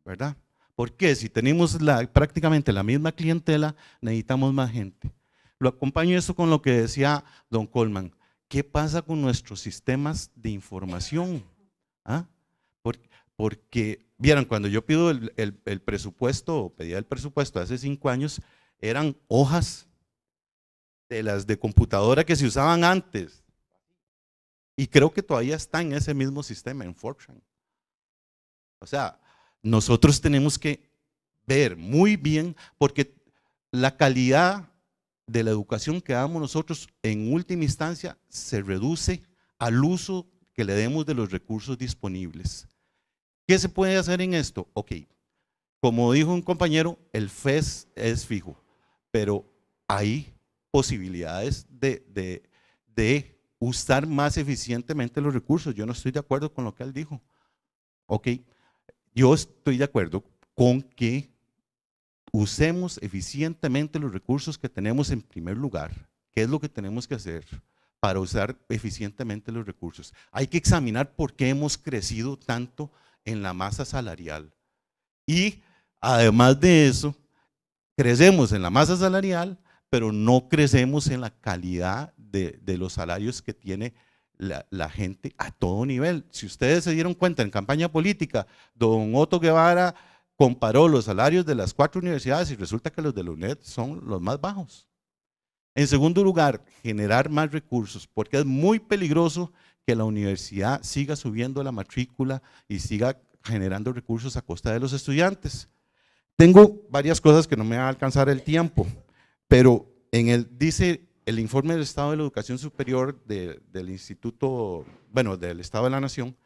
¿verdad? Porque si tenemos prácticamente la misma clientela, necesitamos más gente. Lo acompaño eso con lo que decía don Coleman. ¿Qué pasa con nuestros sistemas de información? ¿Ah? Porque, vieron, cuando yo pido el, presupuesto o pedía el presupuesto hace cinco años, eran hojas de las de computadora que se usaban antes. Y creo que todavía está en ese mismo sistema, en Fortran. O sea, nosotros tenemos que ver muy bien, porque la calidad de la educación que damos nosotros en última instancia se reduce al uso que le demos de los recursos disponibles. ¿Qué se puede hacer en esto? Ok, como dijo un compañero, el FES es fijo, pero hay posibilidades de, usar más eficientemente los recursos. Yo no estoy de acuerdo con lo que él dijo. Ok, yo estoy de acuerdo con que usemos eficientemente los recursos que tenemos en primer lugar. ¿Qué es lo que tenemos que hacer para usar eficientemente los recursos? Hay que examinar por qué hemos crecido tanto en la masa salarial. Y además de eso, crecemos en la masa salarial, pero no crecemos en la calidad de, los salarios que tiene la, la, gente a todo nivel. Si ustedes se dieron cuenta en campaña política, don Otto Guevara comparó los salarios de las cuatro universidades y resulta que los de la UNED son los más bajos. En segundo lugar, generar más recursos, porque es muy peligroso que la universidad siga subiendo la matrícula y siga generando recursos a costa de los estudiantes. Tengo varias cosas que no me va a alcanzar el tiempo, pero en el, dice el informe del Estado de la Educación Superior del Instituto, bueno, del Estado de la Nación,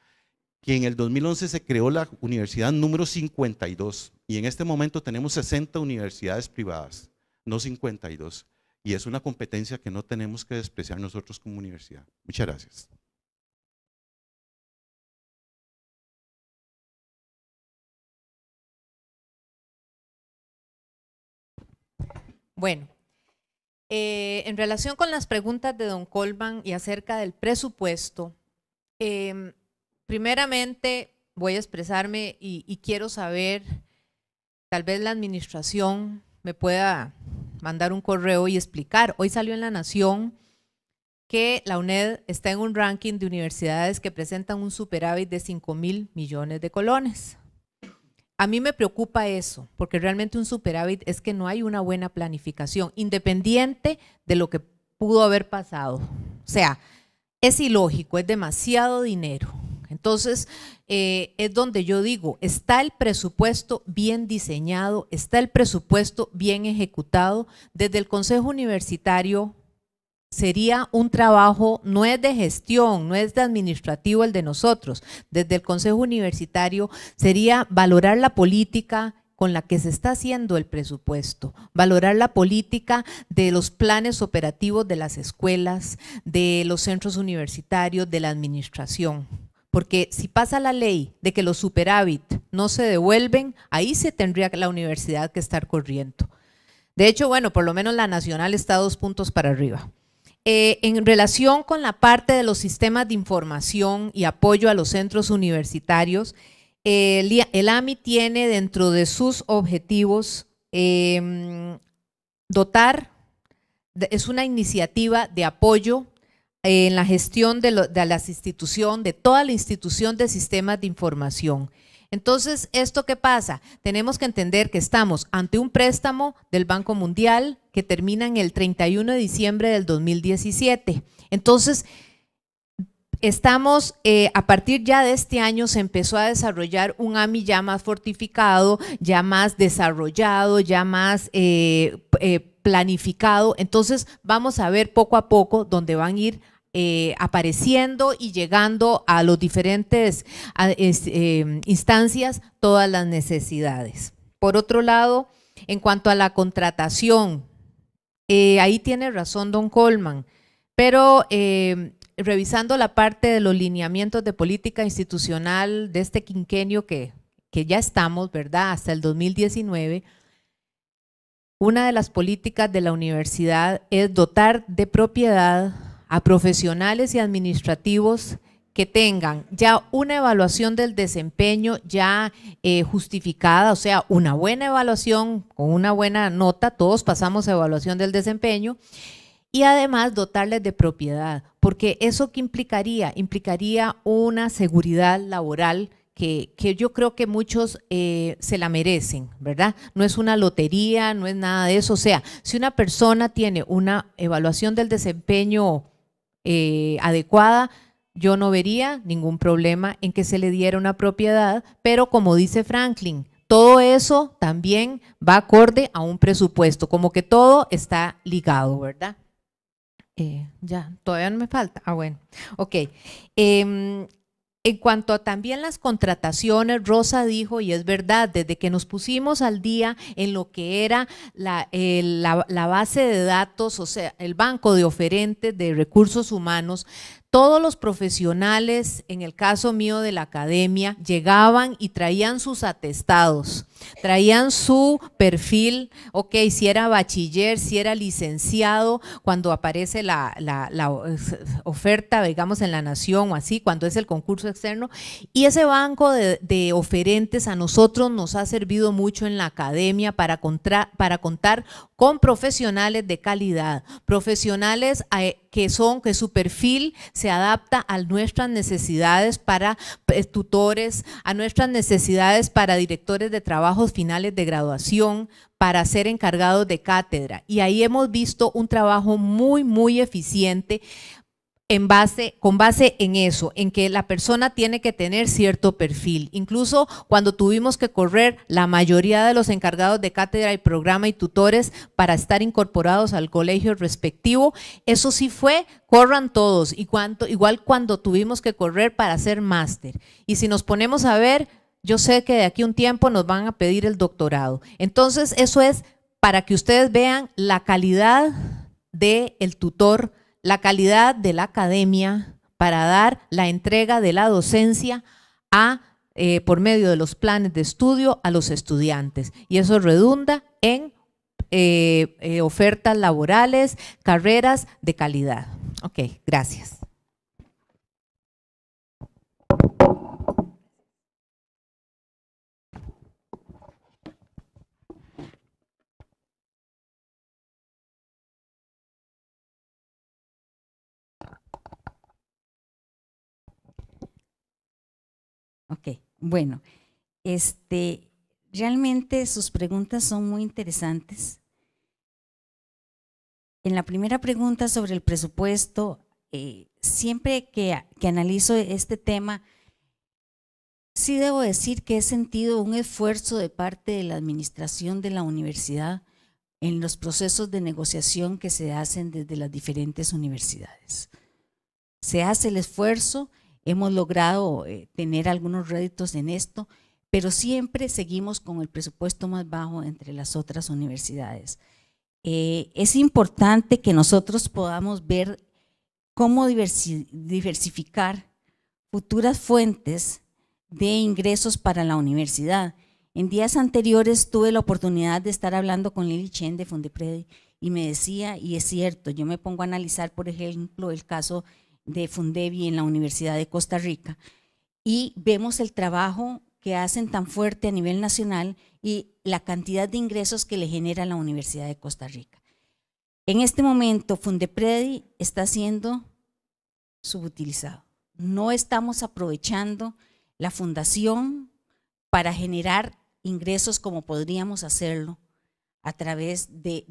que en el 2011 se creó la universidad número 52 y en este momento tenemos 60 universidades privadas, no 52. Y es una competencia que no tenemos que despreciar nosotros como universidad. Muchas gracias. Bueno, eh, en relación con las preguntas de don Colman y acerca del presupuesto, em, Primeramente, voy a expresarme y, quiero saber, tal vez la administración me pueda mandar un correo y explicar. Hoy salió en La Nación que la UNED está en un ranking de universidades que presentan un superávit de 5 mil millones de colones. A mí me preocupa eso, porque realmente un superávit es que no hay una buena planificación, independiente de lo que pudo haber pasado. O sea, es ilógico, es demasiado dinero. Entonces, eh, es donde yo digo, está el presupuesto bien diseñado, está el presupuesto bien ejecutado. Desde el Consejo Universitario sería un trabajo, no es de gestión, no es de administrativo el de nosotros. Desde el Consejo Universitario sería valorar la política, con la que se está haciendo el presupuesto, valorar la política de los planes operativos de las escuelas, de los centros universitarios, de la administración porque si pasa la ley de que los superávit no se devuelven, ahí se tendría la universidad que estar corriendo. De hecho, bueno, por lo menos la nacional está dos puntos para arriba. Eh, en relación con la parte de los sistemas de información y apoyo a los centros universitarios, eh, el, AMI tiene dentro de sus objetivos eh, dotar, es una iniciativa de apoyo en la gestión de, la institución, de toda la institución de sistemas de información. Entonces, ¿esto qué pasa? Tenemos que entender que estamos ante un préstamo del Banco Mundial que termina en el 31 de diciembre del 2017. Entonces, Estamos, eh, a partir ya de este año se empezó a desarrollar un AMI ya más fortificado, ya más desarrollado, ya más eh, eh, planificado. Entonces vamos a ver poco a poco dónde van a ir eh, apareciendo y llegando a las diferentes eh, instancias todas las necesidades. Por otro lado, en cuanto a la contratación, eh, ahí tiene razón don Coleman, pero revisando la parte de los lineamientos de política institucional de este quinquenio que, que ya estamos, ¿verdad? Hasta el 2019 una de las políticas de la universidad es dotar de propiedad a profesionales y administrativos que tengan ya una evaluación del desempeño ya eh, justificada, o sea, una buena evaluación con una buena nota, todos pasamos a evaluación del desempeño, y además dotarles de propiedad, porque eso que implicaría, implicaría una seguridad laboral que, yo creo que muchos eh, se la merecen, ¿verdad? No es una lotería, no es nada de eso. O sea, si una persona tiene una evaluación del desempeño eh, adecuada, yo no vería ningún problema en que se le diera una propiedad, pero como dice Franklin, todo eso también va acorde a un presupuesto, como que todo está ligado, ¿verdad? Eh, ya, todavía no me falta. Ah, bueno. Ok. Em, en cuanto a también las contrataciones, Rosa dijo, y es verdad, desde que nos pusimos al día en lo que era la, la, base de datos, o sea, el banco de oferentes de recursos humanos, todos los profesionales, en el caso mío de la academia, llegaban y traían sus atestados, traían su perfil, ok, si era bachiller, si era licenciado, cuando aparece la, oferta, digamos, en la nación o así, cuando es el concurso externo. Y ese banco de, oferentes a nosotros nos ha servido mucho en la academia para, para contar con profesionales de calidad, profesionales eh, que son, que su perfil se adapta a nuestras necesidades para eh, tutores, a nuestras necesidades para directores de trabajos finales de graduación, para ser encargados de cátedra. Y ahí hemos visto un trabajo muy, muy eficiente con base en eso, en que la persona tiene que tener cierto perfil. Incluso cuando tuvimos que correr la mayoría de los encargados de cátedra y programa y tutores para estar incorporados al colegio respectivo, eso sí fue, corran todos, y cuanto, igual cuando tuvimos que correr para hacer máster. Y si nos ponemos a ver, yo sé que de aquí un tiempo nos van a pedir el doctorado. Entonces, eso es para que ustedes vean la calidad del el tutor la calidad de la academia, para dar la entrega de la docencia a, eh, por medio de los planes de estudio a los estudiantes. Y eso redunda en eh, eh, ofertas laborales, carreras de calidad. Ok, gracias. Ok, bueno, este, realmente sus preguntas son muy interesantes. En la primera pregunta sobre el presupuesto, eh, siempre que, que analizo este tema, sí debo decir que he sentido un esfuerzo de parte de la administración de la universidad en los procesos de negociación que se hacen desde las diferentes universidades. Se hace el esfuerzo, hemos logrado eh, tener algunos réditos en esto, pero siempre seguimos con el presupuesto más bajo entre las otras universidades. Eh, es importante que nosotros podamos ver cómo diversificar futuras fuentes de ingresos para la universidad. En días anteriores tuve la oportunidad de estar hablando con Lili Chen de Fundepred y me decía, y es cierto, yo me pongo a analizar, por ejemplo, el caso de Fundevi en la Universidad de Costa Rica y vemos el trabajo que hacen tan fuerte a nivel nacional y la cantidad de ingresos que le genera la Universidad de Costa Rica. En este momento, Fundepredi está siendo subutilizado. No estamos aprovechando la fundación para generar ingresos como podríamos hacerlo a través de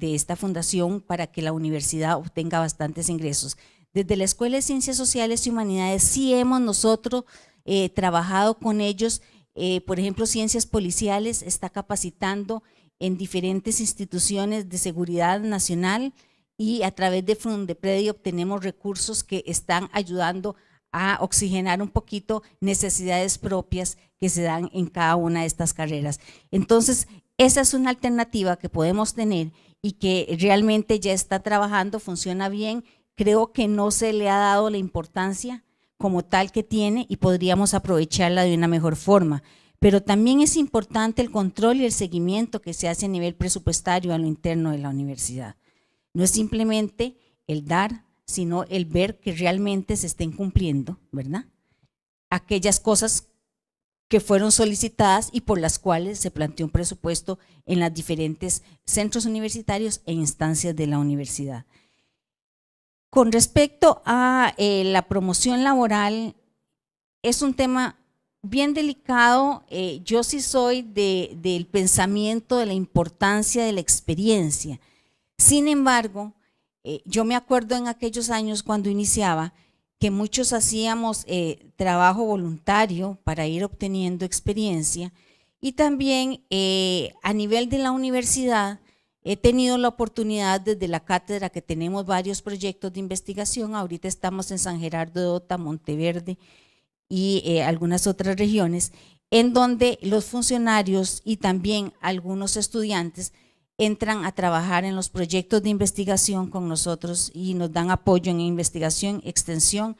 esta fundación para que la universidad obtenga bastantes ingresos. Desde la Escuela de Ciencias Sociales y Humanidades sí hemos nosotros eh, trabajado con ellos, eh, por ejemplo, Ciencias Policiales está capacitando en diferentes instituciones de seguridad nacional y a través de Fundepredi obtenemos recursos que están ayudando a oxigenar un poquito necesidades propias que se dan en cada una de estas carreras. Entonces, esa es una alternativa que podemos tener y que realmente ya está trabajando, funciona bien creo que no se le ha dado la importancia como tal que tiene y podríamos aprovecharla de una mejor forma. Pero también es importante el control y el seguimiento que se hace a nivel presupuestario a lo interno de la universidad. No es simplemente el dar, sino el ver que realmente se estén cumpliendo, ¿verdad? Aquellas cosas que fueron solicitadas y por las cuales se planteó un presupuesto en los diferentes centros universitarios e instancias de la universidad. Con respecto a eh, la promoción laboral, es un tema bien delicado. Eh, yo sí soy del pensamiento de la importancia de la experiencia. Sin embargo, eh, yo me acuerdo en aquellos años cuando iniciaba que muchos hacíamos trabajo voluntario para ir obteniendo experiencia y también a nivel de la universidad He tenido la oportunidad desde la cátedra que tenemos varios proyectos de investigación, ahorita estamos en San Gerardo de Ota, Monteverde y eh, algunas otras regiones, en donde los funcionarios y también algunos estudiantes entran a trabajar en los proyectos de investigación con nosotros y nos dan apoyo en investigación, extensión,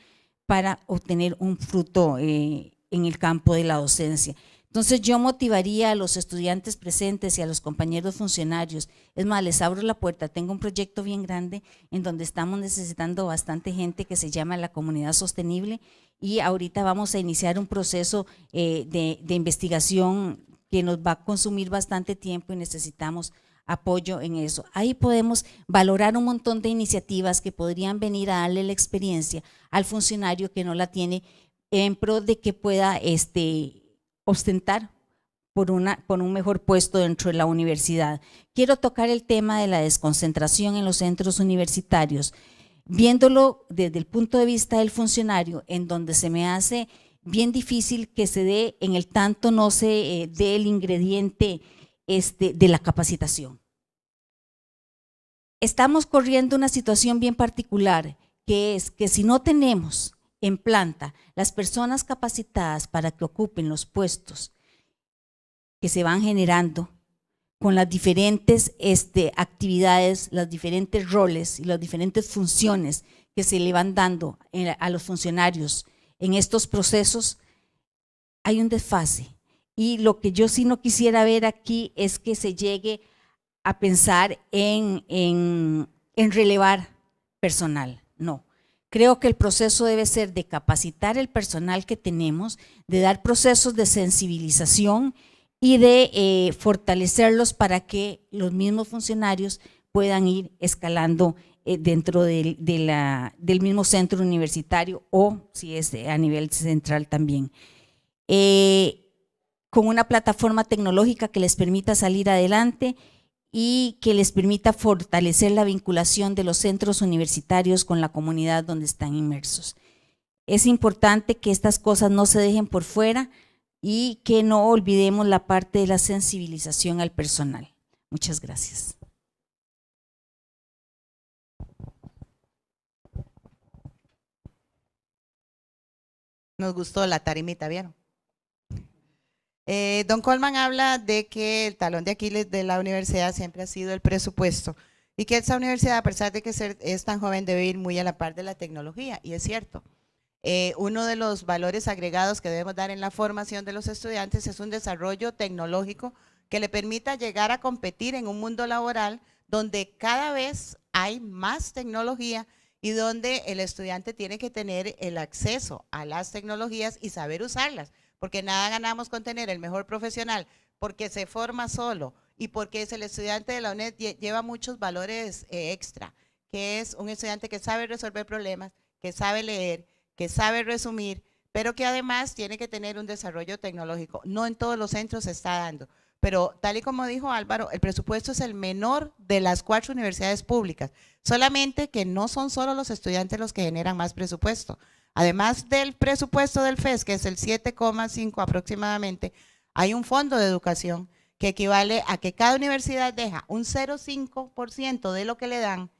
para obtener un fruto eh, en el campo de la docencia. Entonces yo motivaría a los estudiantes presentes y a los compañeros funcionarios. Es más, les abro la puerta. Tengo un proyecto bien grande en donde estamos necesitando bastante gente que se llama la comunidad sostenible y ahorita vamos a iniciar un proceso eh, de, investigación que nos va a consumir bastante tiempo y necesitamos apoyo en eso. Ahí podemos valorar un montón de iniciativas que podrían venir a darle la experiencia al funcionario que no la tiene en pro de que pueda este, ostentar por, una, un mejor puesto dentro de la universidad. Quiero tocar el tema de la desconcentración en los centros universitarios, viéndolo desde el punto de vista del funcionario, en donde se me hace bien difícil que se dé, en el tanto no se eh, dé el ingrediente este, de la capacitación. Estamos corriendo una situación bien particular, que es que si no tenemos en planta las personas capacitadas para que ocupen los puestos que se van generando con las diferentes este, actividades, los diferentes roles y las diferentes funciones que se le van dando eh, a los funcionarios en estos procesos, hay un desfase. Y lo que yo sí no quisiera ver aquí es que se llegue a pensar en, en relevar personal. No, Creo que el proceso debe ser de capacitar el personal que tenemos, de dar procesos de sensibilización y de eh, fortalecerlos para que los mismos funcionarios puedan ir escalando eh, dentro del, del mismo centro universitario o si es a nivel central también. Eh, con una plataforma tecnológica que les permita salir adelante y que les permita fortalecer la vinculación de los centros universitarios con la comunidad donde están inmersos. Es importante que estas cosas no se dejen por fuera y que no olvidemos la parte de la sensibilización al personal. Muchas gracias. Nos gustó la tarimita, ¿vieron? Eh, don Colman habla de que el talón de Aquiles de la universidad siempre ha sido el presupuesto y que esa universidad, a pesar de que es tan joven, debe ir muy a la par de la tecnología, y es cierto. Eh, uno de los valores agregados que debemos dar en la formación de los estudiantes es un desarrollo tecnológico que le permita llegar a competir en un mundo laboral donde cada vez hay más tecnología y donde el estudiante tiene que tener el acceso a las tecnologías y saber usarlas porque nada ganamos con tener el mejor profesional, porque se forma solo y porque es el estudiante de la UNED lleva muchos valores eh, extra, que es un estudiante que sabe resolver problemas, que sabe leer, que sabe resumir, pero que además tiene que tener un desarrollo tecnológico. No en todos los centros se está dando, pero tal y como dijo Álvaro, el presupuesto es el menor de las cuatro universidades públicas, solamente que no son solo los estudiantes los que generan más presupuesto, Además del presupuesto del FES, que es el 7,5 aproximadamente, hay un fondo de educación que equivale a que cada universidad deja un 0,5% de lo que le dan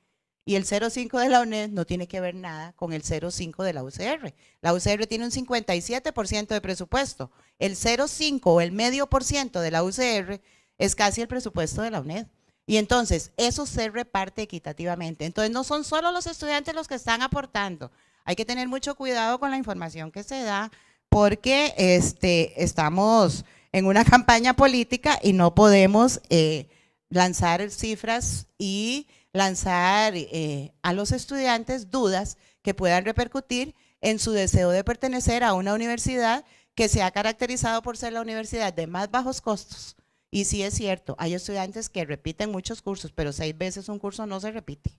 y el 0,5 de la UNED no tiene que ver nada con el 0,5 de la UCR. La UCR tiene un 57% de presupuesto. El 0,5 o el medio por ciento de la UCR es casi el presupuesto de la UNED. Y entonces eso se reparte equitativamente. Entonces no son solo los estudiantes los que están aportando, hay que tener mucho cuidado con la información que se da porque este, estamos en una campaña política y no podemos eh, lanzar cifras y lanzar eh, a los estudiantes dudas que puedan repercutir en su deseo de pertenecer a una universidad que se ha caracterizado por ser la universidad de más bajos costos. Y sí es cierto, hay estudiantes que repiten muchos cursos, pero seis veces un curso no se repite.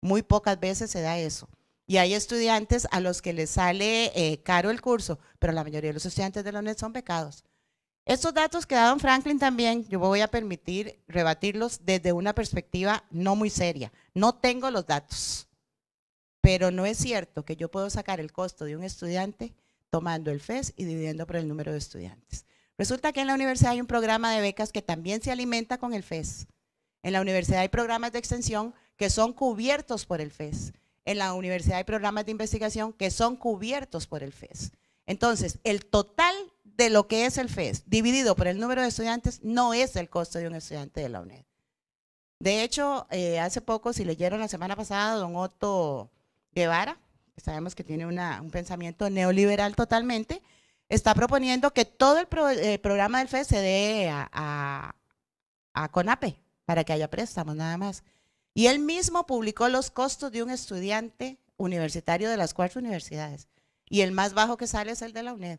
Muy pocas veces se da eso. Y hay estudiantes a los que les sale eh, caro el curso, pero la mayoría de los estudiantes de la UNED son pecados. Estos datos que da Franklin también, yo voy a permitir rebatirlos desde una perspectiva no muy seria. No tengo los datos, pero no es cierto que yo puedo sacar el costo de un estudiante tomando el FES y dividiendo por el número de estudiantes. Resulta que en la universidad hay un programa de becas que también se alimenta con el FES. En la universidad hay programas de extensión que son cubiertos por el FES en la universidad hay programas de investigación que son cubiertos por el FES. Entonces, el total de lo que es el FES dividido por el número de estudiantes no es el costo de un estudiante de la UNED. De hecho, eh, hace poco, si leyeron la semana pasada, don Otto Guevara, sabemos que tiene un pensamiento neoliberal totalmente, está proponiendo que todo el, eh, programa del FES se dé a, a CONAPE para que haya préstamos nada más. Y él mismo publicó los costos de un estudiante universitario de las cuatro universidades. Y el más bajo que sale es el de la UNED.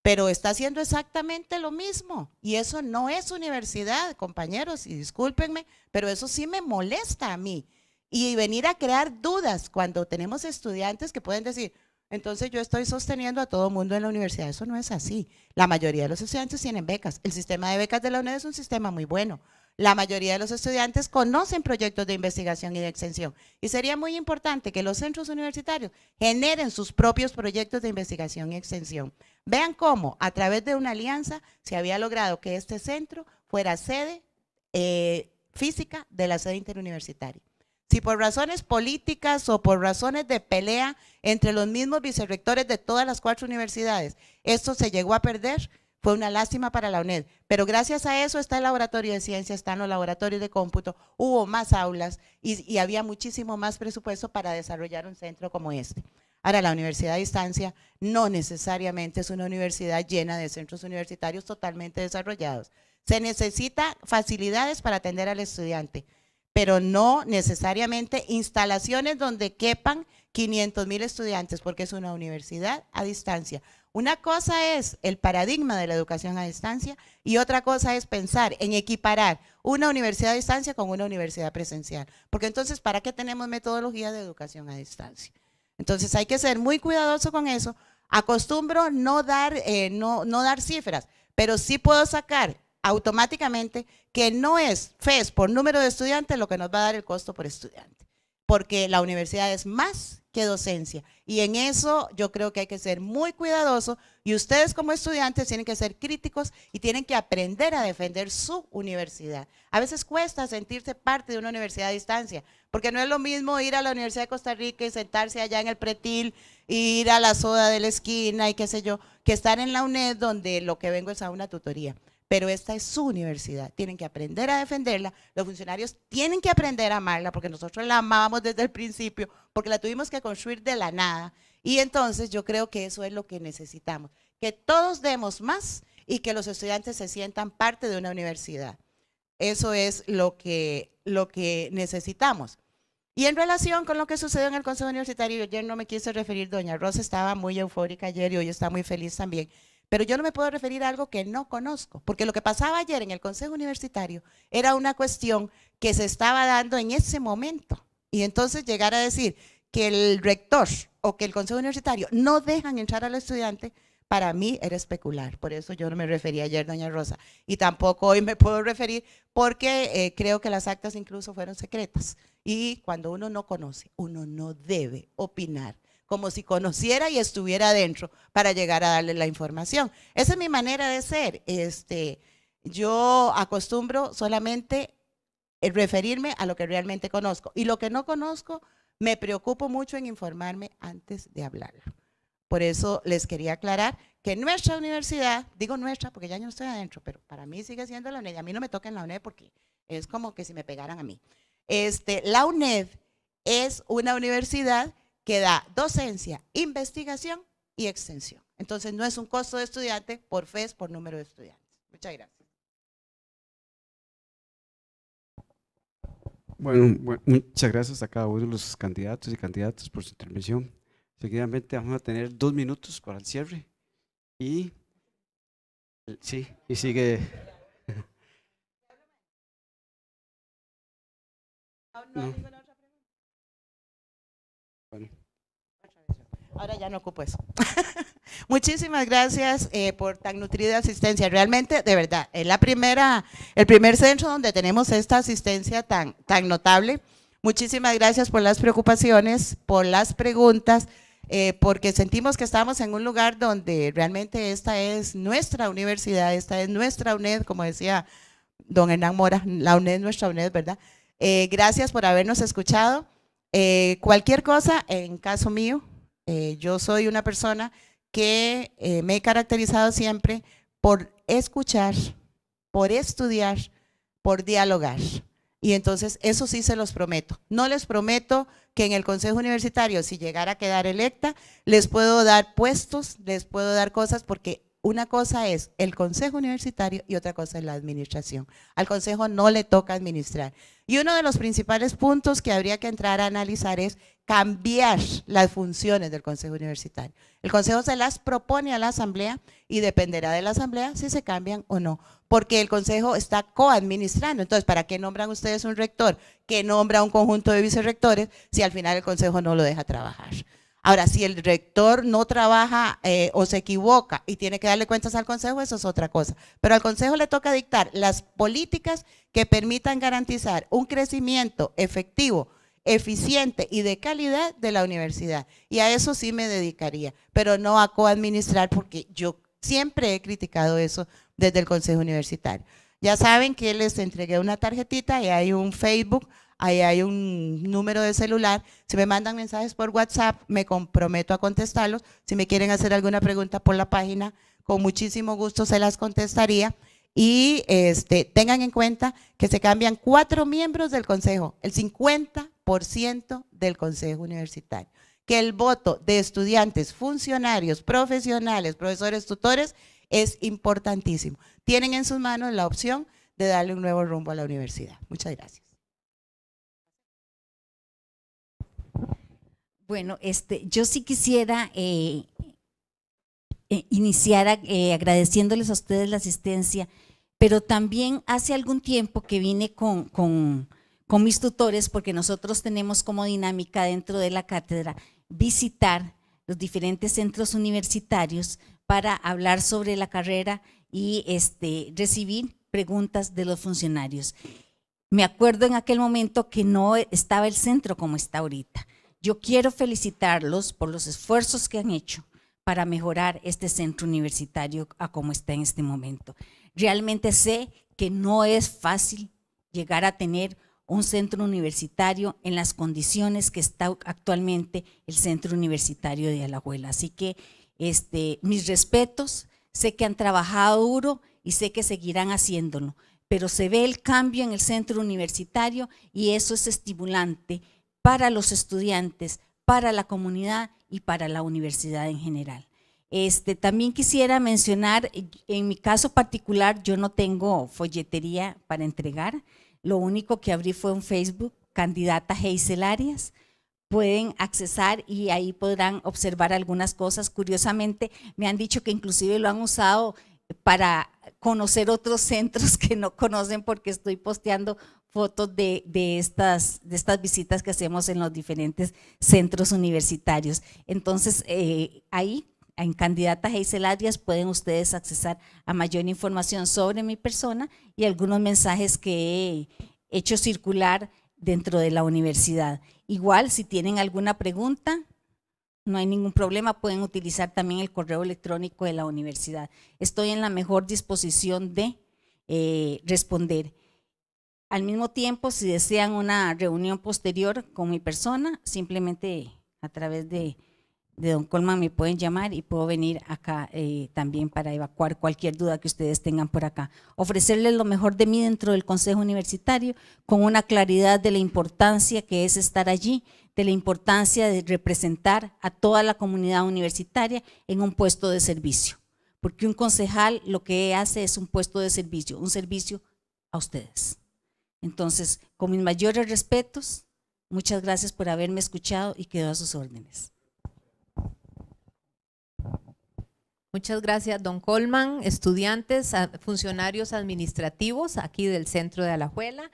Pero está haciendo exactamente lo mismo. Y eso no es universidad, compañeros, y discúlpenme, pero eso sí me molesta a mí. Y venir a crear dudas cuando tenemos estudiantes que pueden decir, entonces yo estoy sosteniendo a todo mundo en la universidad. Eso no es así. La mayoría de los estudiantes tienen becas. El sistema de becas de la UNED es un sistema muy bueno la mayoría de los estudiantes conocen proyectos de investigación y de extensión. Y sería muy importante que los centros universitarios generen sus propios proyectos de investigación y extensión. Vean cómo a través de una alianza se había logrado que este centro fuera sede eh, física de la sede interuniversitaria. Si por razones políticas o por razones de pelea entre los mismos vicerrectores de todas las cuatro universidades, esto se llegó a perder, fue una lástima para la UNED, pero gracias a eso está el laboratorio de ciencia, están los laboratorios de cómputo, hubo más aulas y, había muchísimo más presupuesto para desarrollar un centro como este. Ahora, la universidad a distancia no necesariamente es una universidad llena de centros universitarios totalmente desarrollados. Se necesita facilidades para atender al estudiante, pero no necesariamente instalaciones donde quepan 500 mil estudiantes, porque es una universidad a distancia. Una cosa es el paradigma de la educación a distancia y otra cosa es pensar en equiparar una universidad a distancia con una universidad presencial. Porque entonces, ¿para qué tenemos metodología de educación a distancia? Entonces hay que ser muy cuidadoso con eso. Acostumbro no dar, eh, no, dar cifras, pero sí puedo sacar automáticamente que no es FES por número de estudiantes lo que nos va a dar el costo por estudiante, porque la universidad es más docencia. Y en eso yo creo que hay que ser muy cuidadoso y ustedes como estudiantes tienen que ser críticos y tienen que aprender a defender su universidad. A veces cuesta sentirse parte de una universidad a distancia, porque no es lo mismo ir a la Universidad de Costa Rica y sentarse allá en el pretil, ir a la soda de la esquina y qué sé yo, que estar en la UNED donde lo que vengo es a una tutoría pero esta es su universidad. Tienen que aprender a defenderla. Los funcionarios tienen que aprender a amarla porque nosotros la amábamos desde el principio, porque la tuvimos que construir de la nada. Y entonces yo creo que eso es lo que necesitamos, que todos demos más y que los estudiantes se sientan parte de una universidad. Eso es lo que, lo que necesitamos. Y en relación con lo que sucedió en el Consejo Universitario, ayer no me quise referir, doña Rosa estaba muy eufórica ayer y hoy está muy feliz también. Pero yo no me puedo referir a algo que no conozco, porque lo que pasaba ayer en el Consejo Universitario era una cuestión que se estaba dando en ese momento. Y entonces llegar a decir que el rector o que el Consejo Universitario no dejan entrar al estudiante, para mí era especular. Por eso yo no me referí ayer, doña Rosa. Y tampoco hoy me puedo referir porque eh, creo que las actas incluso fueron secretas. Y cuando uno no conoce, uno no debe opinar como si conociera y estuviera adentro para llegar a darle la información. Esa es mi manera de ser. Este, yo acostumbro solamente eh, referirme a lo que realmente conozco. Y lo que no conozco, me preocupo mucho en informarme antes de hablarlo. Por eso les quería aclarar que nuestra universidad, digo nuestra porque ya no estoy adentro, pero para mí sigue siendo la UNED, a mí no me toca en la UNED porque es como que si me pegaran a mí. Este, la UNED es una universidad que da docencia, investigación y extensión. Entonces, no es un costo de estudiante por FES, por número de estudiantes. Muchas gracias. Bueno, muchas gracias a cada uno de los candidatos y candidatas por su intervención. Seguidamente vamos a tener dos minutos para el cierre y sí, y sigue. Ahora ya no ocupo eso. Muchísimas gracias eh, por tan nutrida asistencia. Realmente, de verdad, es la primera, el primer centro donde tenemos esta asistencia tan, tan notable. Muchísimas gracias por las preocupaciones, por las preguntas, eh, porque sentimos que estamos en un lugar donde realmente esta es nuestra universidad, esta es nuestra UNED, como decía don Hernán Mora, la UNED, nuestra UNED, ¿verdad? Eh, gracias por habernos escuchado. cualquier cosa, en caso mío, eh, yo soy una persona que eh, me he caracterizado siempre por escuchar, por estudiar, por dialogar. Y entonces eso sí se los prometo. No les prometo que en el Consejo Universitario, si llegara a quedar electa, les puedo dar puestos, les puedo dar cosas, porque una cosa es el consejo universitario y otra cosa es la administración. Al consejo no le toca administrar. Y uno de los principales puntos que habría que entrar a analizar es cambiar las funciones del consejo universitario. El consejo se las propone a la asamblea y dependerá de la asamblea si se cambian o no, porque el consejo está coadministrando. Entonces, ¿para qué nombran ustedes un rector que nombra un conjunto de vicerrectores si al final el consejo no lo deja trabajar? Ahora, si el rector no trabaja eh, o se equivoca y tiene que darle cuentas al Consejo, eso es otra cosa. Pero al Consejo le toca dictar las políticas que permitan garantizar un crecimiento efectivo, eficiente y de calidad de la universidad. Y a eso sí me dedicaría, pero no a coadministrar porque yo siempre he criticado eso desde el Consejo Universitario. Ya saben que les entregué una tarjetita y hay un Facebook ahí hay un número de celular, si me mandan mensajes por WhatsApp, me comprometo a contestarlos, si me quieren hacer alguna pregunta por la página, con muchísimo gusto se las contestaría. Y este, tengan en cuenta que se cambian cuatro miembros del Consejo, el 50% del Consejo Universitario. Que el voto de estudiantes, funcionarios, profesionales, profesores, tutores es importantísimo. Tienen en sus manos la opción de darle un nuevo rumbo a la universidad. Muchas gracias. Bueno, este, yo sí quisiera eh, eh, iniciar eh, agradeciéndoles a ustedes la asistencia, pero también hace algún tiempo que vine con, con mis tutores, porque nosotros tenemos como dinámica dentro de la cátedra visitar los diferentes centros universitarios para hablar sobre la carrera y este, recibir preguntas de los funcionarios. Me acuerdo en aquel momento que no estaba el centro como está ahorita. Yo quiero felicitarlos por los esfuerzos que han hecho para mejorar este centro universitario a como está en este momento. Realmente sé que no es fácil llegar a tener un centro universitario en las condiciones que está actualmente el centro universitario de Alajuela. Así que este, mis respetos, sé que han trabajado duro y sé que seguirán haciéndolo, pero se ve el cambio en el centro universitario y eso es estimulante para los estudiantes, para la comunidad y para la universidad en general. Este, también quisiera mencionar, en mi caso particular, yo no tengo folletería para entregar. Lo único que abrí fue un Facebook, candidata Hazel Arias. Pueden accesar y ahí podrán observar algunas cosas. Curiosamente, me han dicho que inclusive lo han usado para conocer otros centros que no conocen porque estoy posteando fotos de, estas, de estas visitas que hacemos en los diferentes centros universitarios. Entonces, eh, ahí, en candidatas Hazel Arias, pueden ustedes accesar a mayor información sobre mi persona y algunos mensajes que he hecho circular dentro de la universidad. Igual, si tienen alguna pregunta, no hay ningún problema, pueden utilizar también el correo electrónico de la universidad. Estoy en la mejor disposición de eh, responder. Al mismo tiempo, si desean una reunión posterior con mi persona, simplemente a través de, Don Colman me pueden llamar y puedo venir acá eh, también para evacuar cualquier duda que ustedes tengan por acá. Ofrecerles lo mejor de mí dentro del Consejo Universitario con una claridad de la importancia que es estar allí, de la importancia de representar a toda la comunidad universitaria en un puesto de servicio, porque un concejal lo que hace es un puesto de servicio, un servicio a ustedes. Entonces, con mis mayores respetos, muchas gracias por haberme escuchado y quedo a sus órdenes. Muchas gracias, don Colman, estudiantes, funcionarios administrativos aquí del centro de Alajuela.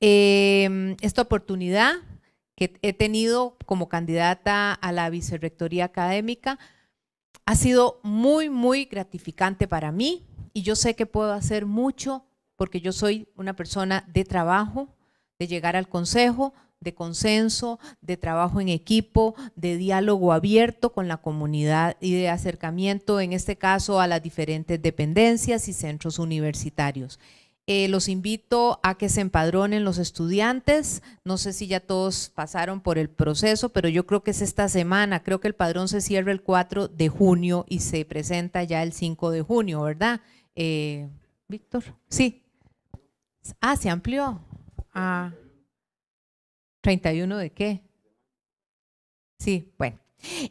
Eh, esta oportunidad que he tenido como candidata a la vicerrectoría académica ha sido muy, muy gratificante para mí y yo sé que puedo hacer mucho porque yo soy una persona de trabajo, de llegar al consejo, de consenso, de trabajo en equipo, de diálogo abierto con la comunidad y de acercamiento, en este caso, a las diferentes dependencias y centros universitarios. Eh, los invito a que se empadronen los estudiantes. No sé si ya todos pasaron por el proceso, pero yo creo que es esta semana. Creo que el padrón se cierra el 4 de junio y se presenta ya el 5 de junio, ¿verdad? Eh, Víctor, sí. Ah, se amplió. Ah, 31 de qué? Sí, bueno.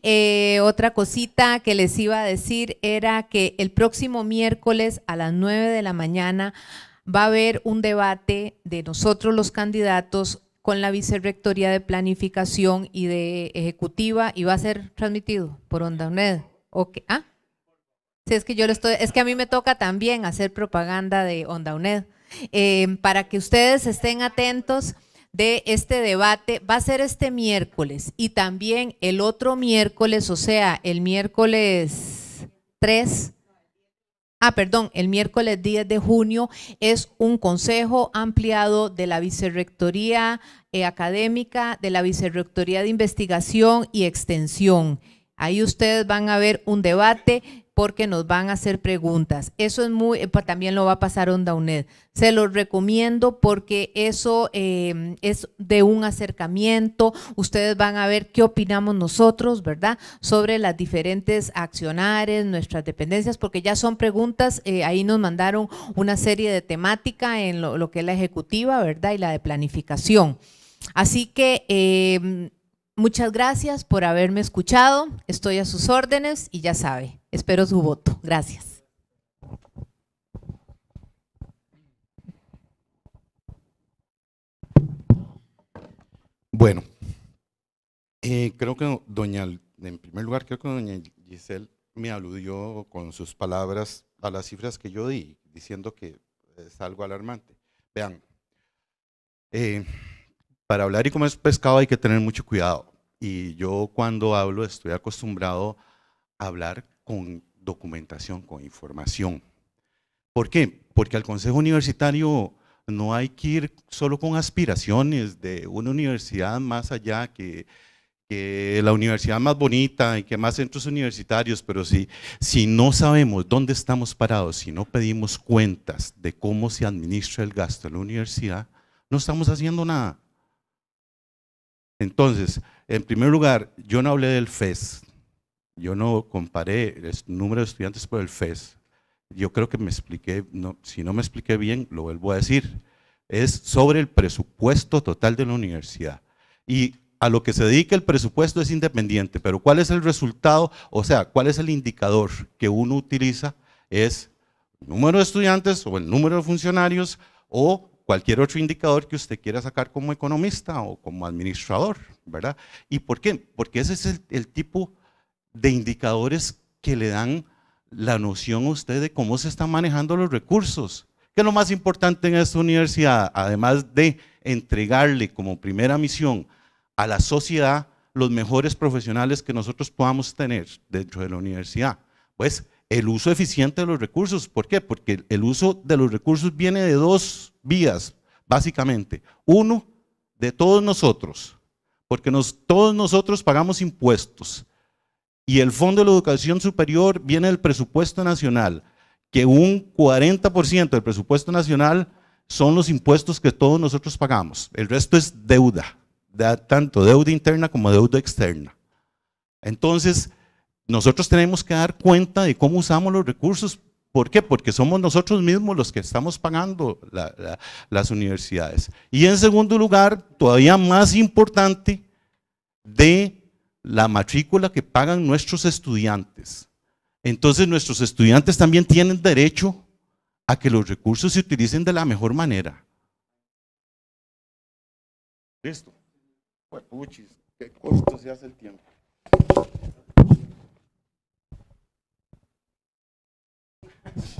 Eh, otra cosita que les iba a decir era que el próximo miércoles a las 9 de la mañana va a haber un debate de nosotros los candidatos con la Vicerrectoría de Planificación y de Ejecutiva y va a ser transmitido por Onda UNED. Okay. ¿ah? es que yo lo estoy, es que a mí me toca también hacer propaganda de Onda UNED. Eh, para que ustedes estén atentos de este debate, va a ser este miércoles y también el otro miércoles, o sea, el miércoles 3 Ah, perdón, el miércoles 10 de junio es un consejo ampliado de la Vicerrectoría eh, Académica, de la Vicerrectoría de Investigación y Extensión. Ahí ustedes van a ver un debate porque nos van a hacer preguntas. Eso es muy, eh, también lo va a pasar Onda UNED. Se los recomiendo porque eso eh, es de un acercamiento. Ustedes van a ver qué opinamos nosotros, ¿verdad? Sobre las diferentes accionares, nuestras dependencias, porque ya son preguntas. Eh, ahí nos mandaron una serie de temática en lo, que es la ejecutiva, ¿verdad? Y la de planificación. Así que... Muchas gracias por haberme escuchado. Estoy a sus órdenes y ya sabe, espero su voto. Gracias. Bueno, eh, creo que doña, en primer lugar, creo que doña Giselle me aludió con sus palabras a las cifras que yo di, diciendo que es algo alarmante. Vean, eh, para hablar y comer pescado hay que tener mucho cuidado. Y yo cuando hablo estoy acostumbrado a hablar con documentación, con información. ¿Por qué? Porque al Consejo Universitario no hay que ir solo con aspiraciones de una universidad más allá que, la universidad más bonita y que más centros universitarios, pero si, si no sabemos dónde estamos parados, si no pedimos cuentas de cómo se administra el gasto en la universidad, no estamos haciendo nada. Entonces, en primer lugar, yo no hablé del FES, yo no comparé el número de estudiantes por el FES. Yo creo que me expliqué, no, si no me expliqué bien, lo vuelvo a decir. Es sobre el presupuesto total de la universidad. Y a lo que se dedica el presupuesto es independiente, pero cuál es el resultado, o sea, cuál es el indicador que uno utiliza es número de estudiantes o el número de funcionarios o cualquier otro indicador que usted quiera sacar como economista o como administrador, ¿verdad? ¿Y por qué? Porque ese es el, tipo de indicadores que le dan la noción a usted de cómo se están manejando los recursos. que es lo más importante en esta universidad? Además de entregarle como primera misión a la sociedad los mejores profesionales que nosotros podamos tener dentro de la universidad. Pues el uso eficiente de los recursos. ¿Por qué? Porque el uso de los recursos viene de dos vías, básicamente. Uno, de todos nosotros, porque todos nosotros pagamos impuestos. Y el Fondo de la Educación Superior viene del presupuesto nacional, que un 40% del presupuesto nacional son los impuestos que todos nosotros pagamos. El resto es deuda, tanto deuda interna como deuda externa. Entonces, nosotros tenemos que dar cuenta de cómo usamos los recursos ¿Por qué? Porque somos nosotros mismos los que estamos pagando las universidades. Y en segundo lugar, todavía más importante, de la matrícula que pagan nuestros estudiantes. Entonces nuestros estudiantes también tienen derecho a que los recursos se utilicen de la mejor manera. Listo. Pues, puchis, qué corto se hace el tiempo.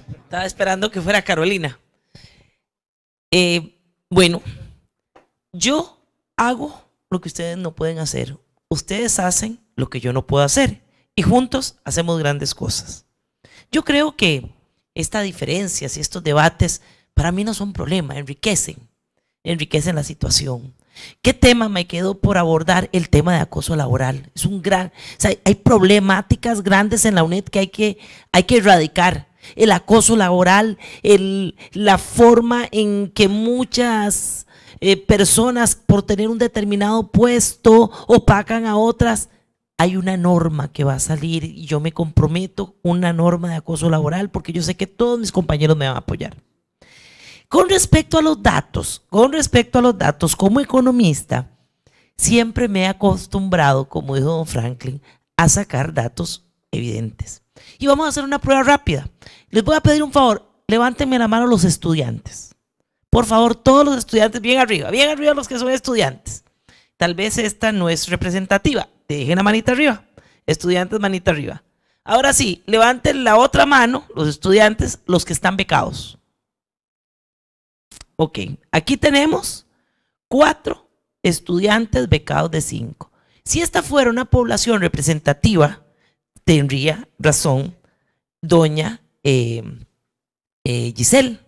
Estaba esperando que fuera Carolina. Eh, bueno, yo hago lo que ustedes no pueden hacer. Ustedes hacen lo que yo no puedo hacer. Y juntos hacemos grandes cosas. Yo creo que estas diferencias y estos debates para mí no son problema, enriquecen, enriquecen la situación. ¿Qué tema me quedó por abordar? El tema de acoso laboral. Es un gran, hay problemáticas grandes en la UNED que hay que, hay que erradicar el acoso laboral, la forma en que muchas eh, personas por tener un determinado puesto opacan a otras. Hay una norma que va a salir y yo me comprometo una norma de acoso laboral porque yo sé que todos mis compañeros me van a apoyar. Con respecto a los datos, con respecto a los datos, como economista, siempre me he acostumbrado, como dijo don Franklin, a sacar datos evidentes y vamos a hacer una prueba rápida. Les voy a pedir un favor, levántenme la mano los estudiantes. Por favor, todos los estudiantes, bien arriba, bien arriba los que son estudiantes. Tal vez esta no es representativa. Dejen la manita arriba. Estudiantes, manita arriba. Ahora sí, levanten la otra mano, los estudiantes, los que están becados. Ok, aquí tenemos cuatro estudiantes becados de cinco. Si esta fuera una población representativa, tendría razón doña eh, eh, Giselle.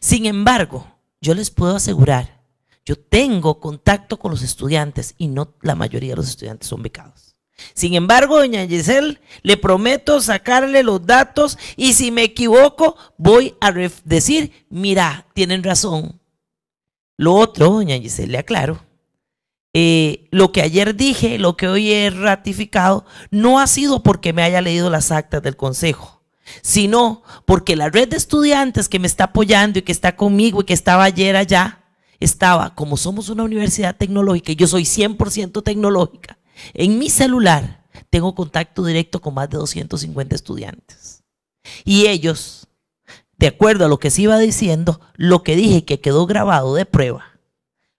Sin embargo, yo les puedo asegurar, yo tengo contacto con los estudiantes y no la mayoría de los estudiantes son becados. Sin embargo, doña Giselle, le prometo sacarle los datos y si me equivoco, voy a decir, mira, tienen razón. Lo otro, doña Giselle, le aclaro, eh, lo que ayer dije, lo que hoy he ratificado, no ha sido porque me haya leído las actas del Consejo, sino porque la red de estudiantes que me está apoyando y que está conmigo y que estaba ayer allá, estaba, como somos una universidad tecnológica y yo soy 100% tecnológica, en mi celular tengo contacto directo con más de 250 estudiantes. Y ellos, de acuerdo a lo que se iba diciendo, lo que dije que quedó grabado de prueba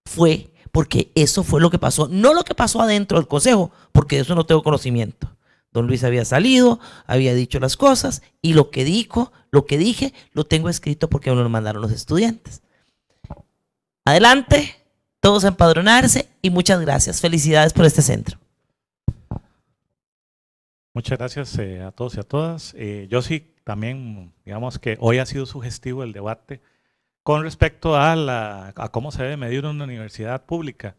fue porque eso fue lo que pasó. No lo que pasó adentro del consejo, porque de eso no tengo conocimiento. Don Luis había salido, había dicho las cosas y lo que dijo, lo que dije, lo tengo escrito porque me lo mandaron los estudiantes. Adelante, todos a empadronarse y muchas gracias. Felicidades por este centro. Muchas gracias eh, a todos y a todas. Eh, yo sí también, digamos que hoy ha sido sugestivo el debate con respecto a, la, a cómo se debe medir una universidad pública.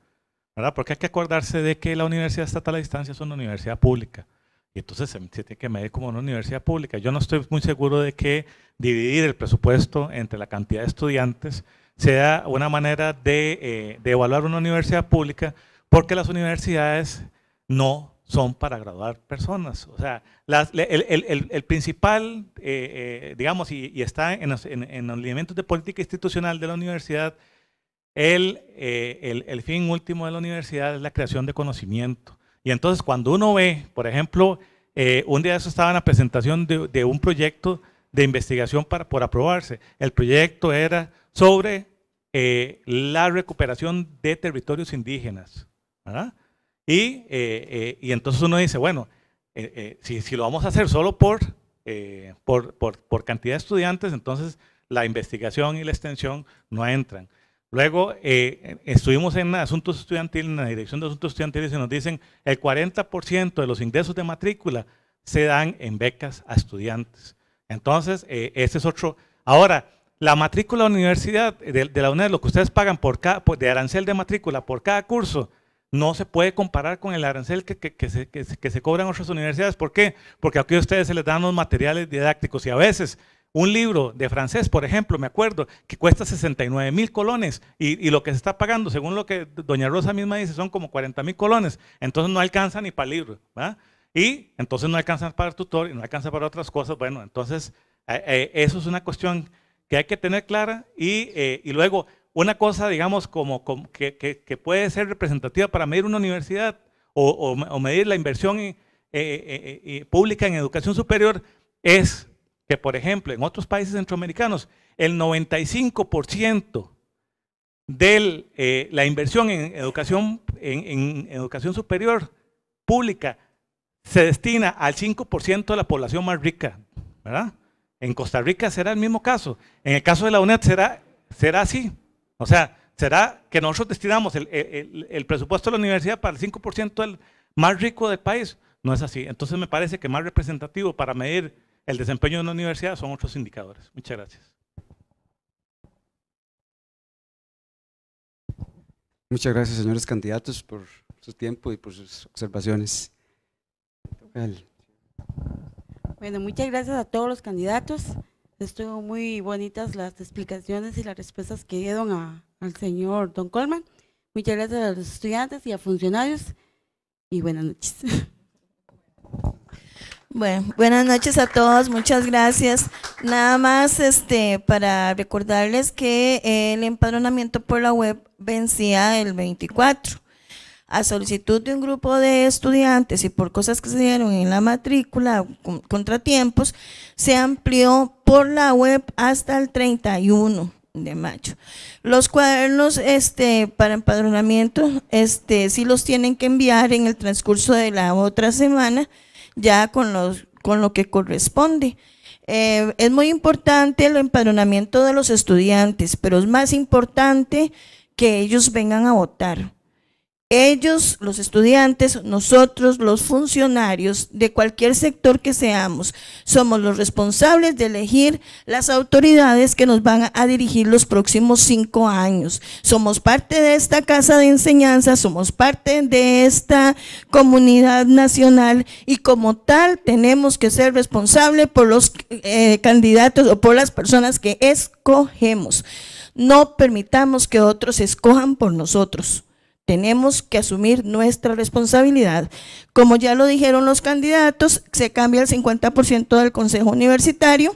¿verdad? Porque hay que acordarse de que la universidad estatal a distancia es una universidad pública. Y entonces se, tiene que medir como una universidad pública. Yo no estoy muy seguro de que dividir el presupuesto entre la cantidad de estudiantes sea una manera de, eh, de evaluar una universidad pública, porque las universidades no son para graduar personas. O sea, el, principal, eh, eh, digamos, y, está en los, en, lineamientos de política institucional de la universidad, eh, el, fin último de la universidad es la creación de conocimiento. Y entonces cuando uno ve, por ejemplo, un día eso estaba en la presentación de, un proyecto de investigación para, por aprobarse. El proyecto era sobre la recuperación de territorios indígenas. ¿verdad? Y, eh, eh, y entonces uno dice, bueno, eh, si, si, lo vamos a hacer solo por, por, por, cantidad de estudiantes, entonces la investigación y la extensión no entran. Luego estuvimos en asuntos estudiantiles, en la dirección de asuntos estudiantiles, y nos dicen el 40% de los ingresos de matrícula se dan en becas a estudiantes. Entonces, ese es otro. Ahora, la matrícula de la universidad, de, la UNED, lo que ustedes pagan por de arancel de matrícula por cada curso, no se puede comparar con el arancel que, se, que, se, cobran otras universidades. ¿Por qué? Porque aquí a ustedes se les dan los materiales didácticos y a veces un libro de francés, por ejemplo, me acuerdo, que cuesta 69 mil colones y, lo que se está pagando, según lo que doña Rosa misma dice, son como 40 mil colones. Entonces no alcanza ni para el libro, Y entonces no alcanzan para el tutor y no alcanza para otras cosas. Bueno, entonces eh, eh, eso es una cuestión que hay que tener clara y, eh, y luego una cosa, digamos, como, que, puede ser representativa para medir una universidad o, medir la inversión eh, eh, eh, pública en educación superior es que, por ejemplo, en otros países centroamericanos, el 95% de la inversión en educación, educación superior pública se destina al 5% de la población más rica, En Costa Rica será el mismo caso. En el caso de la UNED será, será así. O sea, ¿será que nosotros destinamos el, el presupuesto de la universidad para el 5% del más rico del país? No es así. Entonces me parece que más representativo para medir el desempeño de una universidad son otros indicadores. Muchas gracias. Muchas gracias, señores candidatos, por su tiempo y por sus observaciones. Bueno, muchas gracias a todos los candidatos. Estuvo muy bonitas las explicaciones y las respuestas que dieron al señor Don Colman. Muchas gracias a los estudiantes y a funcionarios y buenas noches. Bueno, buenas noches a todos, muchas gracias. Nada más este para recordarles que el empadronamiento por la web vencía el 24 a solicitud de un grupo de estudiantes y por cosas que se dieron en la matrícula, contratiempos, se amplió por la web hasta el 31 de mayo. Los cuadernos este, para empadronamiento este, sí los tienen que enviar en el transcurso de la otra semana, ya con, los, con lo que corresponde. Eh, es muy importante el empadronamiento de los estudiantes, pero es más importante que ellos vengan a votar. Ellos, los estudiantes, nosotros, los funcionarios de cualquier sector que seamos, somos los responsables de elegir las autoridades que nos van a dirigir los próximos cinco años. Somos parte de esta casa de enseñanza, somos parte de esta comunidad nacional y como tal tenemos que ser responsables por los eh, candidatos o por las personas que escogemos. No permitamos que otros escojan por nosotros. Tenemos que asumir nuestra responsabilidad. Como ya lo dijeron los candidatos, se cambia el 50% del Consejo Universitario.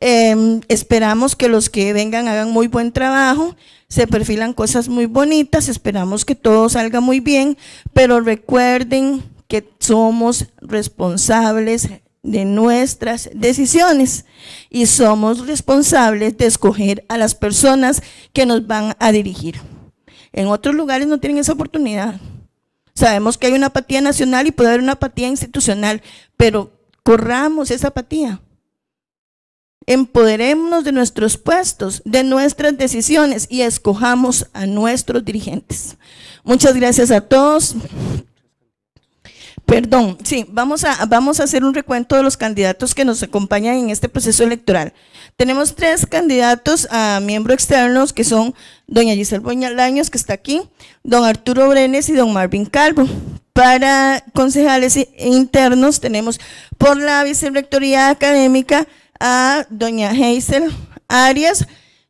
Em, esperamos que los que vengan hagan muy buen trabajo, se perfilan cosas muy bonitas, esperamos que todo salga muy bien, pero recuerden que somos responsables de nuestras decisiones y somos responsables de escoger a las personas que nos van a dirigir. En otros lugares no tienen esa oportunidad. Sabemos que hay una apatía nacional y puede haber una apatía institucional, pero corramos esa apatía. Empoderémonos de nuestros puestos, de nuestras decisiones y escojamos a nuestros dirigentes. Muchas gracias a todos. Perdón, sí, vamos a, vamos a hacer un recuento de los candidatos que nos acompañan en este proceso electoral. Tenemos tres candidatos a miembros externos que son doña Giselle Boñalaños, que está aquí, don Arturo Brenes y don Marvin Calvo. Para concejales internos tenemos por la vicerrectoría académica a doña Hazel Arias,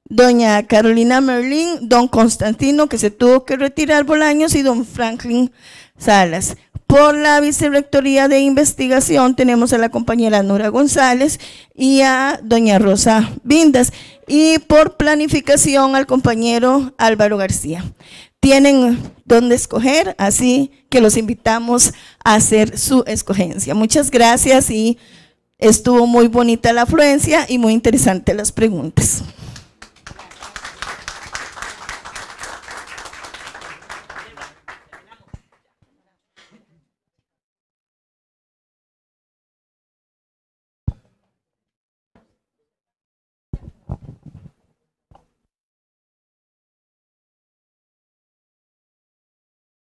doña Carolina Merlin, don Constantino, que se tuvo que retirar por y don Franklin Salas. Por la Vicerrectoría de Investigación tenemos a la compañera Nora González y a doña Rosa Vindas. Y por planificación al compañero Álvaro García. Tienen donde escoger, así que los invitamos a hacer su escogencia. Muchas gracias y estuvo muy bonita la afluencia y muy interesante las preguntas.